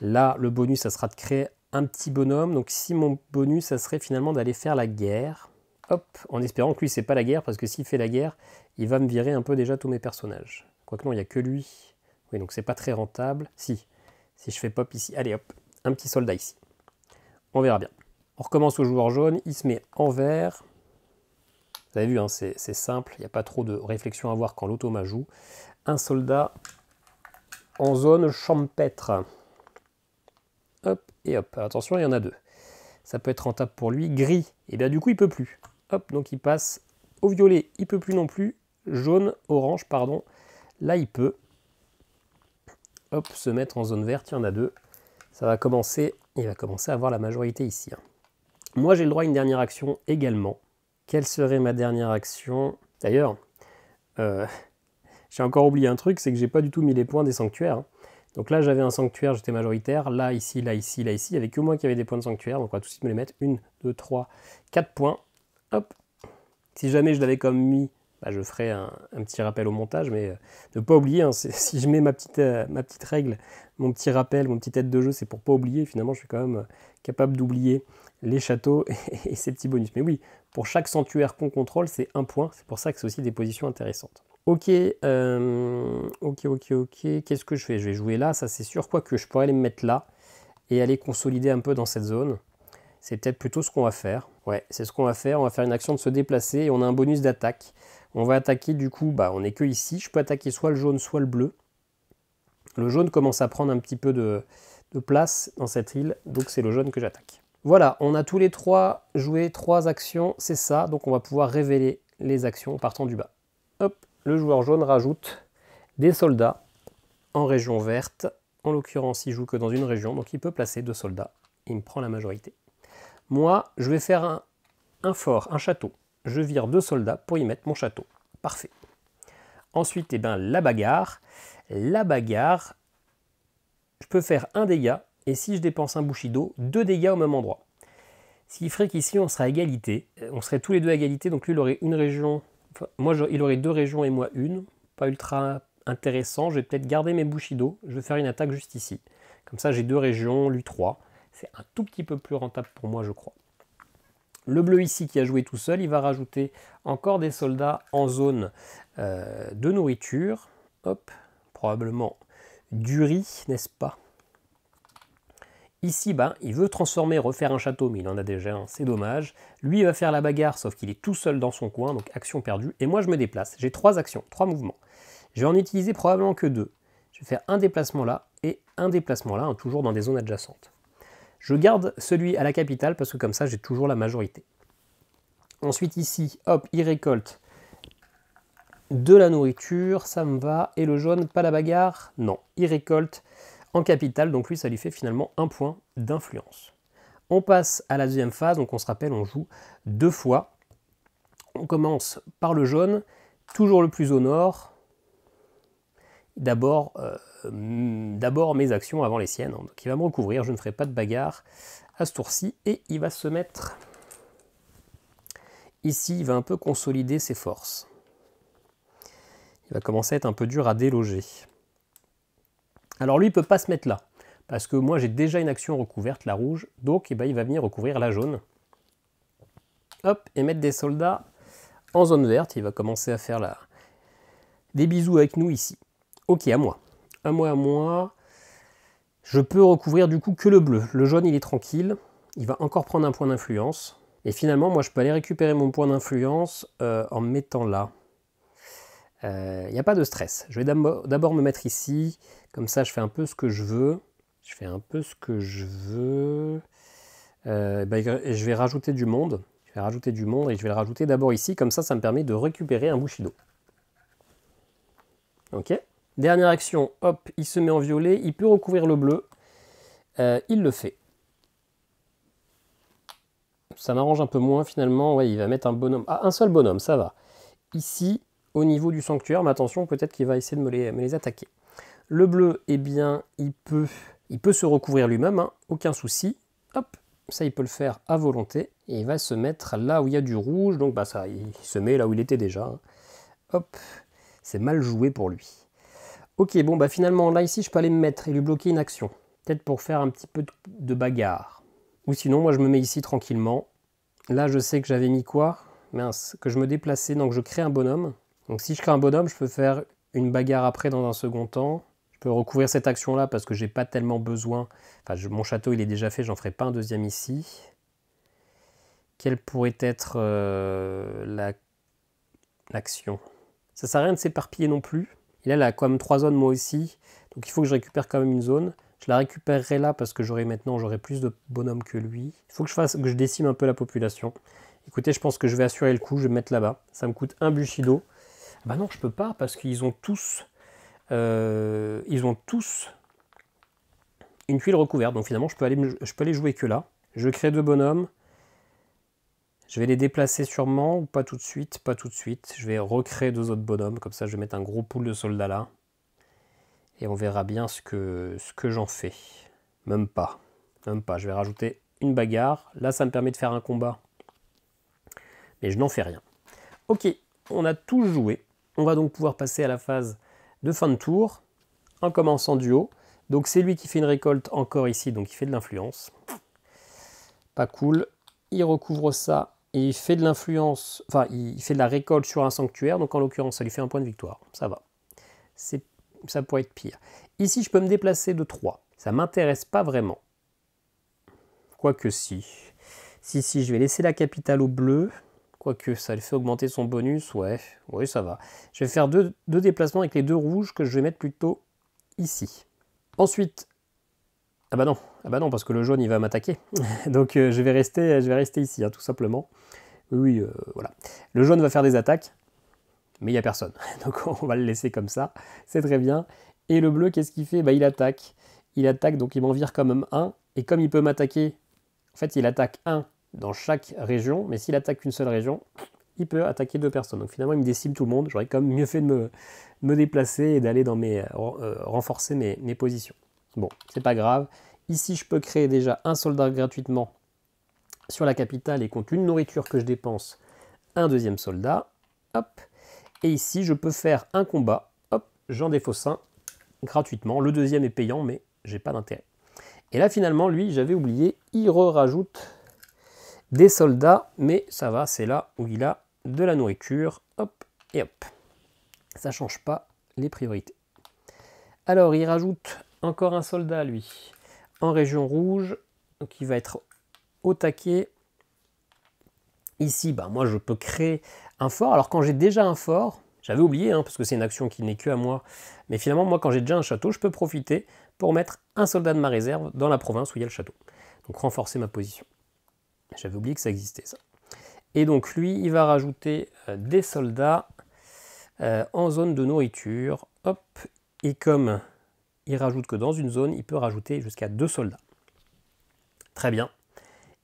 Là, le bonus, ça sera de créer un petit bonhomme. Donc si mon bonus, ça serait finalement d'aller faire la guerre. Hop, en espérant que lui, c'est pas la guerre, parce que s'il fait la guerre, il va me virer un peu déjà tous mes personnages. Quoique non, il n'y a que lui. Oui, donc c'est pas très rentable. Si, si je fais pop ici, allez hop, un petit soldat ici. On verra bien. On recommence au joueur jaune, il se met en vert. Vous avez vu, hein, c'est simple, il n'y a pas trop de réflexion à avoir quand l'automa joue. Un soldat en zone champêtre. Hop, et hop, attention, il y en a deux. Ça peut être rentable pour lui. Gris, et bien du coup, il peut plus. Hop, donc il passe au violet, il peut plus non plus. Jaune, orange, pardon. Là, il peut. Hop, se mettre en zone verte, il y en a deux. Ça va commencer, il va commencer à avoir la majorité ici. Hein. Moi, j'ai le droit à une dernière action également. Quelle serait ma dernière action D'ailleurs, euh, <laughs> j'ai encore oublié un truc, c'est que j'ai pas du tout mis les points des sanctuaires. Hein. Donc là, j'avais un sanctuaire, j'étais majoritaire. Là, ici, là, ici, là, ici. Il n'y avait que moi qui avait des points de sanctuaire. Donc on va tout de suite me les mettre. 1, 2, 3, 4 points. Hop. Si jamais je l'avais comme mis, bah, je ferais un, petit rappel au montage. Mais euh, ne pas oublier, hein, <laughs> si je mets ma petite, euh, ma petite règle, mon petit rappel, mon petit tête de jeu, c'est pour pas oublier. Finalement, je suis quand même euh, capable d'oublier les châteaux <laughs> et, et ces petits bonus. Mais oui, pour chaque sanctuaire qu'on contrôle, c'est un point. C'est pour ça que c'est aussi des positions intéressantes. Ok, euh, ok, ok, ok. Qu'est-ce que je fais Je vais jouer là, ça c'est sûr. Quoi que je pourrais aller me mettre là et aller consolider un peu dans cette zone. C'est peut-être plutôt ce qu'on va faire. Ouais, c'est ce qu'on va faire. On va faire une action de se déplacer et on a un bonus d'attaque. On va attaquer du coup, bah, on n'est que ici. Je peux attaquer soit le jaune, soit le bleu. Le jaune commence à prendre un petit peu de, place dans cette île, donc c'est le jaune que j'attaque. Voilà, on a tous les trois joué trois actions, c'est ça. Donc on va pouvoir révéler les actions partant du bas. Hop, le joueur jaune rajoute des soldats en région verte. En l'occurrence, il joue que dans une région, donc il peut placer deux soldats. Il me prend la majorité. Moi, je vais faire un, fort, un château. Je vire deux soldats pour y mettre mon château. Parfait. Ensuite, eh ben, la bagarre. La bagarre, je peux faire un dégât, et si je dépense un Bushido, deux dégâts au même endroit. Ce qui ferait qu'ici, on sera à égalité. Euh, on serait tous les deux à égalité, donc lui, il aurait une région moi, il aurait deux régions et moi une. Pas ultra intéressant. Je vais peut-être garder mes Bushido. Je vais faire une attaque juste ici. Comme ça, j'ai deux régions, lui trois. C'est un tout petit peu plus rentable pour moi, je crois. Le bleu ici qui a joué tout seul, il va rajouter encore des soldats en zone euh, de nourriture. Hop, probablement du riz, n'est-ce pas Ici, ben, il veut transformer, refaire un château, mais il en a déjà un, c'est dommage. Lui, il va faire la bagarre, sauf qu'il est tout seul dans son coin, donc action perdue. Et moi, je me déplace. J'ai trois actions, trois mouvements. Je vais en utiliser probablement que deux. Je vais faire un déplacement là et un déplacement là, hein, toujours dans des zones adjacentes. Je garde celui à la capitale parce que comme ça, j'ai toujours la majorité. Ensuite, ici, hop, il récolte de la nourriture, ça me va. Et le jaune, pas la bagarre Non, il récolte en donc lui ça lui fait finalement un point d'influence. On passe à la deuxième phase, donc on se rappelle, on joue deux fois. On commence par le jaune, toujours le plus au nord. D'abord, euh, hmm, d'abord mes actions avant les siennes. Hein. Donc il va me recouvrir, je ne ferai pas de bagarre à ce tour-ci. Et il va se mettre ici, il va un peu consolider ses forces. Il va commencer à être un peu dur à déloger. Alors lui, il ne peut pas se mettre là, parce que moi j'ai déjà une action recouverte, la rouge, donc eh ben, il va venir recouvrir la jaune. Hop, et mettre des soldats en zone verte, il va commencer à faire des bisous avec nous ici. Ok, à moi. À moi, à moi. Je peux recouvrir du coup que le bleu. Le jaune, il est tranquille. Il va encore prendre un point d'influence. Et finalement, moi, je peux aller récupérer mon point d'influence euh, en me mettant là. Il euh, n'y a pas de stress. Je vais d'abord me mettre ici, comme ça je fais un peu ce que je veux. Je fais un peu ce que je veux. Euh, ben, je vais rajouter du monde. Je vais rajouter du monde et je vais le rajouter d'abord ici, comme ça ça me permet de récupérer un bushido. Ok Dernière action, hop, il se met en violet, il peut recouvrir le bleu. Euh, il le fait. Ça m'arrange un peu moins finalement. Ouais, il va mettre un bonhomme. Ah, un seul bonhomme, ça va. Ici, au niveau du sanctuaire, mais attention, peut-être qu'il va essayer de me les, attaquer. Le bleu, eh bien, il peut, il peut se recouvrir lui-même, hein, aucun souci. Hop, ça, il peut le faire à volonté. Et il va se mettre là où il y a du rouge, donc bah, ça, il se met là où il était déjà. Hein. Hop, c'est mal joué pour lui. Ok, bon, bah finalement, là, ici, je peux aller me mettre et lui bloquer une action. Peut-être pour faire un petit peu de bagarre. Ou sinon, moi, je me mets ici tranquillement. Là, je sais que j'avais mis quoi Mince, que je me déplaçais, donc je crée un bonhomme. Donc si je crée un bonhomme, je peux faire une bagarre après dans un second temps. Je peux recouvrir cette action-là parce que j'ai pas tellement besoin. Enfin, mon château, il est déjà fait, j'en ferai pas un deuxième ici. Quelle pourrait être euh, la l'action Ça Ça sert à rien de s'éparpiller non plus. Il a quand même trois zones moi aussi. Donc il faut que je récupère quand même une zone. Je la récupérerai là parce que j'aurai maintenant j'aurai plus de bonhommes que lui. Il faut que je fasse que je décime un peu la population. Écoutez, je pense que je vais assurer le coup, je vais me mettre là-bas. Ça me coûte un Bushido. Bah non, je peux pas parce qu'ils ont tous, euh, ils ont tous une tuile recouverte. Donc finalement, je peux aller, je peux aller jouer que là. Je crée deux bonhommes. Je vais les déplacer sûrement ou pas tout de suite, pas tout de suite. Je vais recréer deux autres bonhommes, comme ça je vais mettre un gros pool de soldats là. Et on verra bien ce que, ce que j'en fais. Même pas. Même pas. Je vais rajouter une bagarre. Là, ça me permet de faire un combat. Mais je n'en fais rien. Ok, on a tous joué. On va donc pouvoir passer à la phase de fin de tour, en commençant du haut. Donc c'est lui qui fait une récolte encore ici, donc il fait de l'influence. Pas cool. Il recouvre ça et il fait de l'influence, enfin il fait de la récolte sur un sanctuaire, donc en l'occurrence ça lui fait un point de victoire, ça va. Ça pourrait être pire. Ici je peux me déplacer de 3, ça m'intéresse pas vraiment. Quoique si. Si, si, je vais laisser la capitale au bleu, Quoique ça le fait augmenter son bonus, ouais, oui ça va. Je vais faire deux, déplacements avec les deux rouges que je vais mettre plutôt ici. Ensuite, ah bah non, ah bah non parce que le jaune il va m'attaquer. <laughs> Donc euh, je, vais rester, je vais rester ici, hein, tout simplement. Oui, euh, voilà. Le jaune va faire des attaques, mais il n'y a personne. <laughs> Donc on va le laisser comme ça, c'est très bien. Et le bleu, qu'est-ce qu'il fait bah, Il attaque. Il attaque, donc il m'en vire quand même un. Et comme il peut m'attaquer, en fait il attaque un dans chaque région, mais s'il attaque une seule région, il peut attaquer deux personnes. Donc finalement, il me décime tout le monde. J'aurais quand même mieux fait de me, déplacer et d'aller dans mes, euh, euh, renforcer mes, positions. Bon, c'est pas grave. Ici, je peux créer déjà un soldat gratuitement sur la capitale et compte une nourriture que je dépense, un deuxième soldat. Hop. Et ici, je peux faire un combat. Hop, j'en défausse un gratuitement. Le deuxième est payant, mais j'ai pas d'intérêt. Et là, finalement, lui, j'avais oublié, il re-rajoute des soldats, mais ça va, c'est là où il a de la nourriture. Hop et hop. Ça change pas les priorités. Alors, il rajoute encore un soldat, lui, en région rouge, qui va être au taquet. Ici, bah, moi, je peux créer un fort. Alors, quand j'ai déjà un fort, j'avais oublié, hein, parce que c'est une action qui n'est que à moi, mais finalement, moi, quand j'ai déjà un château, je peux profiter pour mettre un soldat de ma réserve dans la province où il y a le château. Donc, renforcer ma position. J'avais oublié que ça existait ça. Et donc lui, il va rajouter euh, des soldats euh, en zone de nourriture. Hop, et comme il rajoute que dans une zone, il peut rajouter jusqu'à deux soldats. Très bien.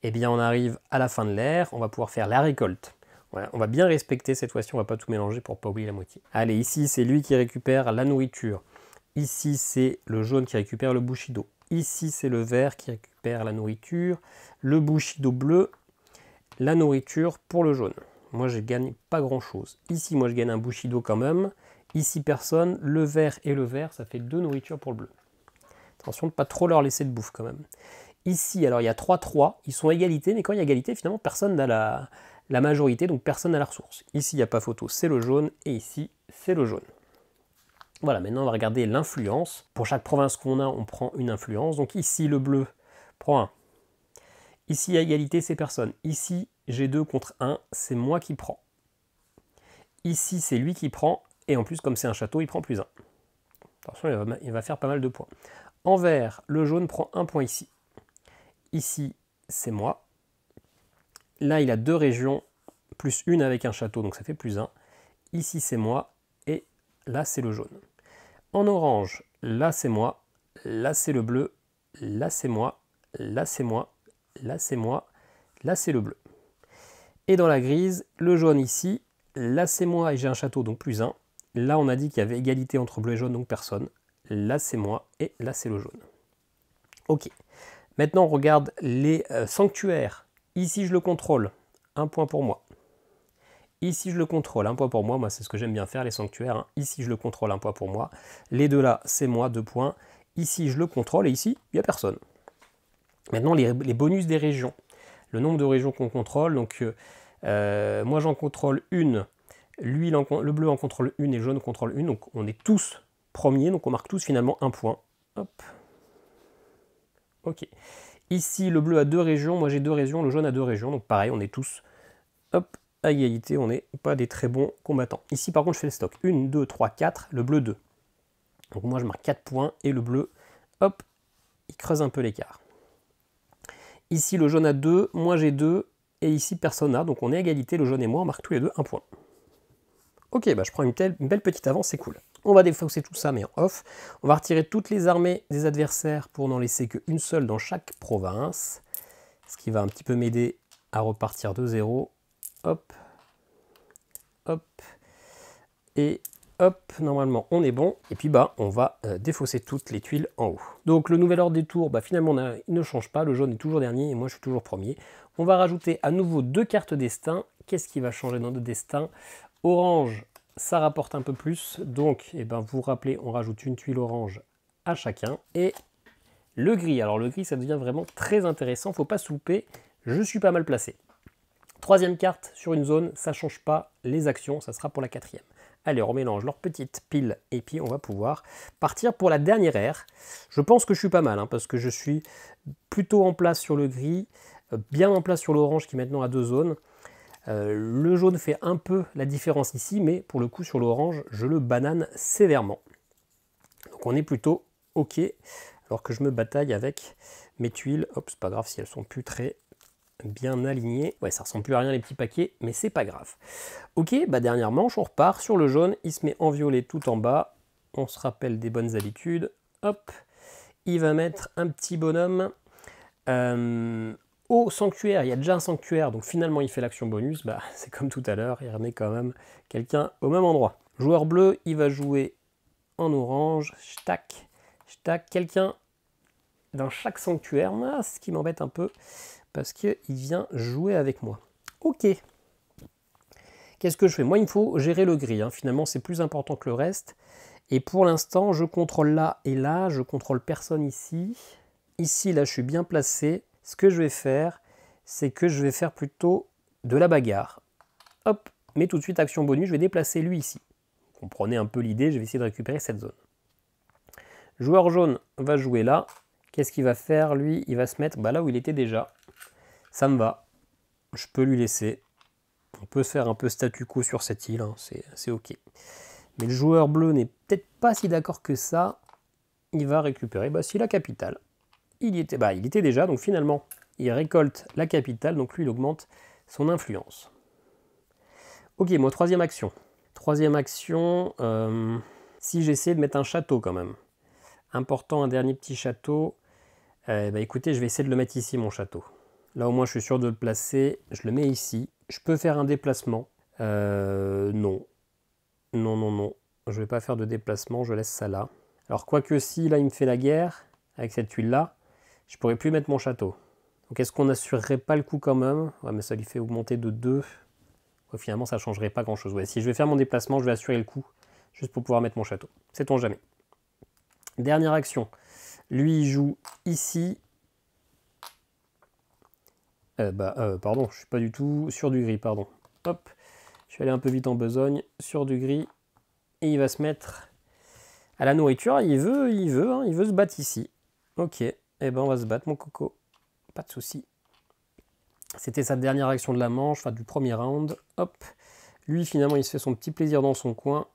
Eh bien, on arrive à la fin de l'ère, on va pouvoir faire la récolte. on va bien respecter cette fois-ci, on ne va pas tout mélanger pour ne pas oublier la moitié. Allez, ici, c'est lui qui récupère la nourriture. Ici, c'est le jaune qui récupère le bushido. Ici, c'est le vert qui récupère la nourriture, le bushido bleu, la nourriture pour le jaune. Moi, je gagne pas grand-chose. Ici, moi, je gagne un bushido quand même. Ici, personne. Le vert et le vert, ça fait deux nourritures pour le bleu. Attention de pas trop leur laisser de bouffe quand même. Ici, alors il y a 3-3, ils sont à égalité, mais quand il y a égalité, finalement, personne n'a la, la majorité, donc personne n'a la ressource. Ici, il n'y a pas photo, c'est le jaune, et ici, c'est le jaune. Voilà, maintenant on va regarder l'influence. Pour chaque province qu'on a, on prend une influence. Donc ici, le bleu prend 1. Ici, à égalité, c'est personne. Ici, j'ai 2 contre 1, c'est moi qui prends. Ici, c'est lui qui prend, et en plus, comme c'est un château, il prend plus 1. Attention, il va, faire pas mal de points. En vert, le jaune prend 1 point ici. Ici, c'est moi. Là, il a deux régions, plus une avec un château, donc ça fait plus 1. Ici, c'est moi, et là, c'est le jaune en orange. Là, c'est moi. Là, c'est le bleu. Là, c'est moi. Là, c'est moi. Là, c'est moi. Là, c'est le bleu. Et dans la grise, le jaune ici. Là, c'est moi et j'ai un château, donc plus un. Là, on a dit qu'il y avait égalité entre bleu et jaune, donc personne. Là, c'est moi et là, c'est le jaune. Ok. Maintenant, on regarde les euh, sanctuaires. Ici, je le contrôle. Un point pour moi. Ici, je le contrôle, un point pour moi. Moi, c'est ce que j'aime bien faire, les sanctuaires. Hein. Ici, je le contrôle, un point pour moi. Les deux là, c'est moi, deux points. Ici, je le contrôle et ici, il n'y a personne. Maintenant, les, bonus des régions. Le nombre de régions qu'on contrôle. Donc, euh, euh, moi, j'en contrôle une. Lui, le bleu en contrôle une et le jaune contrôle une. Donc, on est tous premiers. Donc, on marque tous finalement un point. Hop. Ok. Ici, le bleu a deux régions. Moi, j'ai deux régions. Le jaune a deux régions. Donc, pareil, on est tous hop, à égalité, on n'est pas des très bons combattants. Ici, par contre, je fais le stock. 1, 2, 3, 4, le bleu 2. Donc moi, je marque 4 points et le bleu, hop, il creuse un peu l'écart. Ici, le jaune a 2, moi j'ai 2, et ici, personne n'a. Donc on est à égalité, le jaune et moi, on marque tous les deux un point. Ok, bah je prends une, telle, belle petite avance, c'est cool. On va défausser tout ça, mais en off. On va retirer toutes les armées des adversaires pour n'en laisser qu'une seule dans chaque province. Ce qui va un petit peu m'aider à repartir de zéro hop, hop, et hop, normalement on est bon, et puis bah on va euh, défausser toutes les tuiles en haut. Donc le nouvel ordre des tours, bah, finalement il ne change pas, le jaune est toujours dernier, et moi je suis toujours premier. On va rajouter à nouveau deux cartes destin, qu'est-ce qui va changer dans nos destin Orange, ça rapporte un peu plus, donc et eh ben, vous vous rappelez, on rajoute une tuile orange à chacun, et le gris, alors le gris ça devient vraiment très intéressant, faut pas souper, je suis pas mal placé troisième carte sur une zone, ça change pas les actions, ça sera pour la quatrième. Allez, on mélange leur petite pile et puis on va pouvoir partir pour la dernière aire. Je pense que je suis pas mal hein, parce que je suis plutôt en place sur le gris, euh, bien en place sur l'orange qui maintenant a deux zones. Euh, le jaune fait un peu la différence ici, mais pour le coup sur l'orange, je le banane sévèrement. Donc on est plutôt OK, alors que je me bataille avec mes tuiles. Hop, c'est pas grave si elles sont putrées bien aligné. Ouais, ça ressemble plus à rien les petits paquets, mais c'est pas grave. Ok, bah dernière manche, on repart sur le jaune, il se met en violet tout en bas, on se rappelle des bonnes habitudes, hop, il va mettre un petit bonhomme euh, au sanctuaire, il y a déjà un sanctuaire, donc finalement il fait l'action bonus, bah <laughs> c'est comme tout à l'heure, il remet quand même quelqu'un au même endroit. Joueur bleu, il va jouer en orange, tac, tac, quelqu'un dans chaque sanctuaire, ah, ce qui m'embête un peu, parce qu'il vient jouer avec moi. Ok. Qu'est-ce que je fais Moi, il me faut gérer le gris. Hein. Finalement, c'est plus important que le reste. Et pour l'instant, je contrôle là et là. Je contrôle personne ici. Ici, là, je suis bien placé. Ce que je vais faire, c'est que je vais faire plutôt de la bagarre. Hop, mais tout de suite, action bonus, je vais déplacer lui ici. Vous comprenez un peu l'idée, je vais essayer de récupérer cette zone. Joueur jaune va jouer là. Qu'est-ce qu'il va faire Lui, il va se mettre bah là où il était déjà. Ça me va. Je peux lui laisser. On peut se faire un peu statu quo sur cette île, hein. c'est ok. Mais le joueur bleu n'est peut-être pas si d'accord que ça. Il va récupérer bah, si la capitale. Il y était, bah, il était déjà, donc finalement, il récolte la capitale, donc lui, il augmente son influence. Ok, moi, troisième action. Troisième action, euh, si j'essaie de mettre un château quand même. Important, un dernier petit château. bah, écoutez, je vais essayer de le mettre ici, mon château. Là au moins je suis sûr de le placer. Je le mets ici. Je peux faire un déplacement. Euh, non. Non, non, non. Je ne vais pas faire de déplacement. Je laisse ça là. Alors quoique si là il me fait la guerre, avec cette tuile-là, je pourrais plus mettre mon château. Donc est-ce qu'on n'assurerait pas le coup quand même Ouais mais ça lui fait augmenter de 2. finalement ça ne changerait pas grand-chose. Ouais, si je vais faire mon déplacement, je vais assurer le coup, juste pour pouvoir mettre mon château. C'est on jamais. Dernière action. Lui, il joue ici. Eh bah, euh, pardon, je suis pas du tout sur du gris, pardon. Hop, je suis allé un peu vite en besogne, sur du gris, et il va se mettre à la nourriture, il veut, il veut, hein, il veut se battre ici. Ok, et eh ben on va se battre, mon coco, pas de souci. C'était sa dernière action de la manche, enfin du premier round, hop. Lui, finalement, il se fait son petit plaisir dans son coin.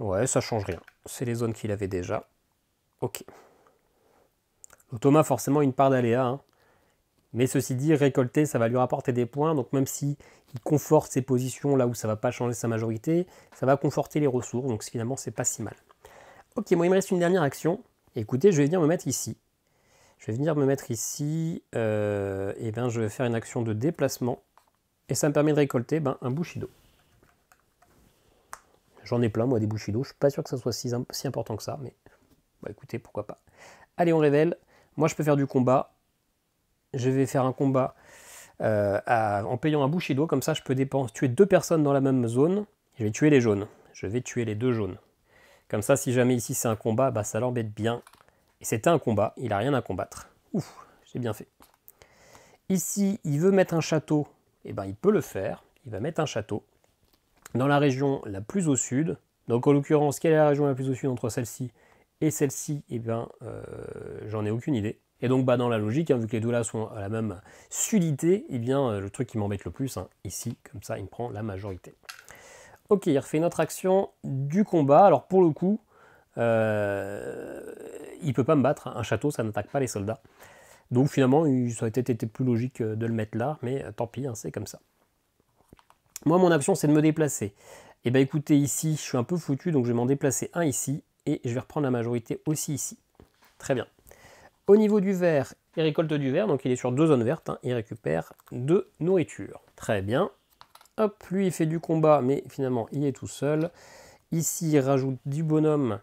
Ouais, ça change rien. C'est les zones qu'il avait déjà. Ok. L'automa, forcément, une part d'aléa. Hein. Mais ceci dit, récolter, ça va lui rapporter des points. Donc même si il conforte ses positions là où ça va pas changer sa majorité, ça va conforter les ressources. Donc finalement, c'est pas si mal. Ok, moi il me reste une dernière action. Écoutez, je vais venir me mettre ici. Je vais venir me mettre ici. Euh, et bien, je vais faire une action de déplacement. Et ça me permet de récolter ben, un Bushido. J'en ai plein, moi, des Bushido. Je suis pas sûr que ça soit si, si important que ça, mais bah, écoutez, pourquoi pas. Allez, on révèle. Moi, je peux faire du combat je vais faire un combat euh, en payant un Bushido, comme ça je peux dépenser, tuer deux personnes dans la même zone, je vais tuer les jaunes, je vais tuer les deux jaunes. Comme ça, si jamais ici c'est un combat, bah ça l'embête bien. Et c'était un combat, il a rien à combattre. Ouf, j'ai bien fait. Ici, il veut mettre un château, et eh ben il peut le faire, il va mettre un château dans la région la plus au sud. Donc en l'occurrence, quelle est la région la plus au sud entre celle-ci et celle-ci Eh bien, euh, j'en ai aucune idée. Et donc bah, dans la logique, hein, vu que les deux là sont à la même sudité, eh bien euh, le truc qui m'embête le plus, hein, ici, comme ça, il me prend la majorité. Ok, il refait une autre action du combat. Alors pour le coup, il euh, il peut pas me battre. Hein. Un château, ça n'attaque pas les soldats. Donc finalement, il aurait peut-être été plus logique euh, de le mettre là, mais tant pis, c'est comme ça. Moi, mon option, c'est de me déplacer. Et eh bien écoutez, ici, je suis un peu foutu, donc je vais m'en déplacer un ici, et je vais reprendre la majorité aussi ici. Très bien. Au niveau du verre, il récolte du verre, donc il est sur deux zones vertes, hein. il récupère deux nourritures. Très bien. Hop, lui il fait du combat, mais finalement il est tout seul. Ici il rajoute du bonhomme.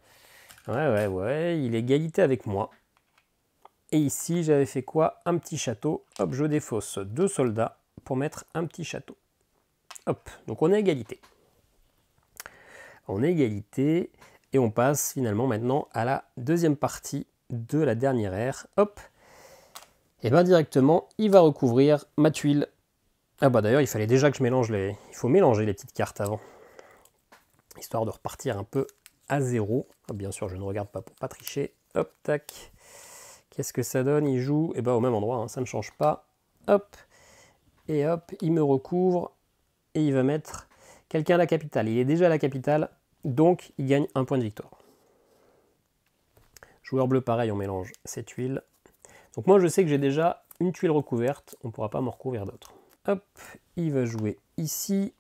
Ouais, ouais, ouais, il est égalité avec moi. Et ici j'avais fait quoi Un petit château. Hop, je défausse deux soldats pour mettre un petit château. Hop, donc on est égalité. On est égalité et on passe finalement maintenant à la deuxième partie de la dernière aire, hop, et eh bien directement, il va recouvrir ma tuile. Ah bah d'ailleurs, il fallait déjà que je mélange les... Il faut mélanger les petites cartes avant, histoire de repartir un peu à zéro. Ah, bien sûr, je ne regarde pas pour pas tricher. Hop, tac. Qu'est-ce que ça donne Il joue et eh ben, au même endroit, hein. ça ne change pas. Hop, et hop, il me recouvre, et il va mettre quelqu'un à la capitale. Il est déjà à la capitale, donc il gagne un point de victoire. Joueur bleu, pareil, on mélange ces tuiles. Donc moi, je sais que j'ai déjà une tuile recouverte. On ne pourra pas m'en recouvrir d'autres. Hop, il va jouer ici.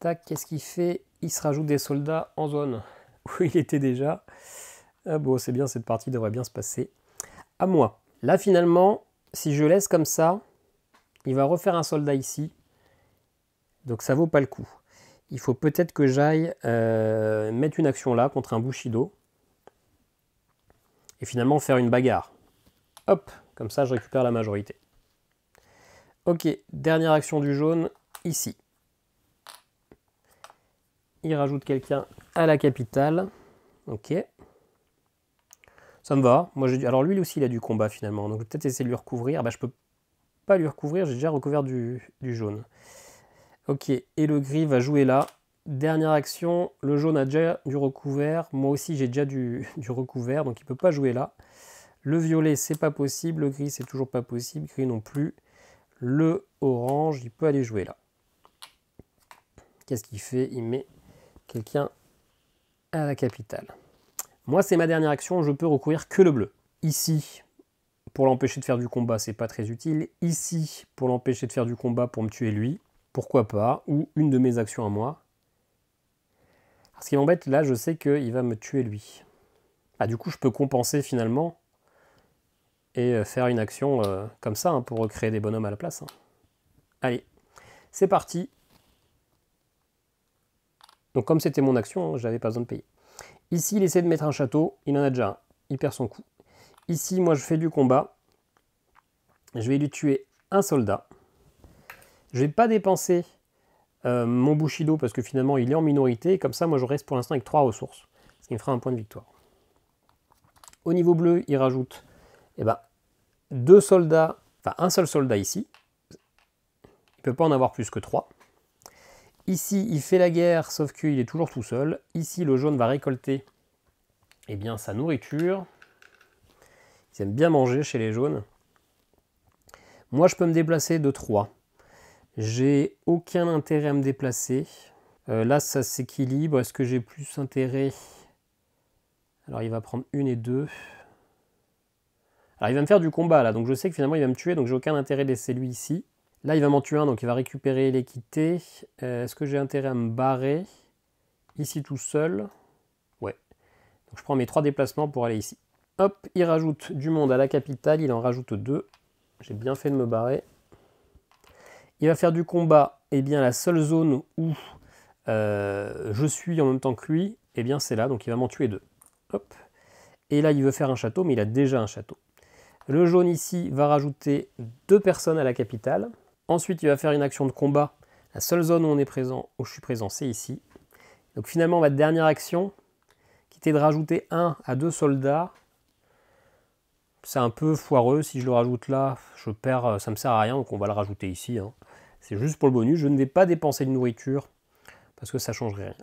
Tac, qu'est-ce qu'il fait Il se rajoute des soldats en zone <laughs> où il était déjà. Ah bon, c'est bien, cette partie devrait bien se passer. À moi. Là, finalement, si je laisse comme ça, il va refaire un soldat ici. Donc ça vaut pas le coup. Il faut peut-être que j'aille euh, mettre une action là contre un Bushido et finalement faire une bagarre. Hop, comme ça je récupère la majorité. Ok, dernière action du jaune, ici. Il rajoute quelqu'un à la capitale. Ok. Ça me va. Moi, Alors lui aussi, il a du combat finalement. Donc peut-être essayer de lui recouvrir. Bah, je peux pas lui recouvrir, j'ai déjà recouvert du jaune. Ok, et le gris va jouer là. Dernière action, le jaune a déjà du recouvert. Moi aussi, j'ai déjà du, <laughs> recouvert, donc il ne peut pas jouer là. Le violet, c'est pas possible. Le gris, c'est toujours pas possible. Gris non plus. Le orange, il peut aller jouer là. Qu'est-ce qu'il fait Il met quelqu'un à la capitale. Moi, c'est ma dernière action. Je peux recourir que le bleu. Ici, pour l'empêcher de faire du combat, c'est pas très utile. Ici, pour l'empêcher de faire du combat pour me tuer lui. Pourquoi pas Ou une de mes actions à moi ce qui m'embête, là, je sais qu'il va me tuer lui. Ah, du coup, je peux compenser finalement et euh, faire une action euh, comme ça hein, pour recréer des bonhommes à la place. Hein. Allez, c'est parti. Donc comme c'était mon action, je hein, j'avais pas besoin de payer. Ici, il essaie de mettre un château, il en a déjà un, il perd son coup. Ici, moi je fais du combat, je vais lui tuer un soldat. Je vais pas dépenser euh, mon Bushido parce que finalement il est en minorité, et comme ça moi je reste pour l'instant avec trois ressources, ce qui me fera un point de victoire. Au niveau bleu, il rajoute et eh ben, deux soldats, enfin un seul soldat ici, il ne peut pas en avoir plus que 3. Ici, il fait la guerre, sauf qu'il est toujours tout seul. Ici, le jaune va récolter et eh bien, sa nourriture. Ils aiment bien manger chez les jaunes. Moi, je peux me déplacer de 3. J'ai aucun intérêt à me déplacer. Euh, là, ça s'équilibre. Est-ce que j'ai plus intérêt Alors, il va prendre une et deux. Alors, il va me faire du combat, là. Donc, je sais que finalement, il va me tuer. Donc, j'ai aucun intérêt à laisser lui ici. Là, il va m'en tuer un. Donc, il va récupérer l'équité. Euh, est-ce que j'ai intérêt à me barrer Ici, tout seul. Ouais. Donc, je prends mes trois déplacements pour aller ici. Hop, il rajoute du monde à la capitale. Il en rajoute deux. J'ai bien fait de me barrer. Il va faire du combat, et eh bien la seule zone où euh, je suis en même temps que lui, et eh bien c'est là, donc il va m'en tuer deux. Hop. Et là, il veut faire un château, mais il a déjà un château. Le jaune ici va rajouter deux personnes à la capitale. Ensuite, il va faire une action de combat. La seule zone où on est présent, où je suis présent, c'est ici. Donc finalement, ma dernière action, qui était de rajouter un à deux soldats, c'est un peu foireux. Si je le rajoute là, je perds, ça me sert à rien, donc on va le rajouter ici. Hein. C'est juste pour le bonus. Je ne vais pas dépenser de nourriture parce que ça ne changerait rien.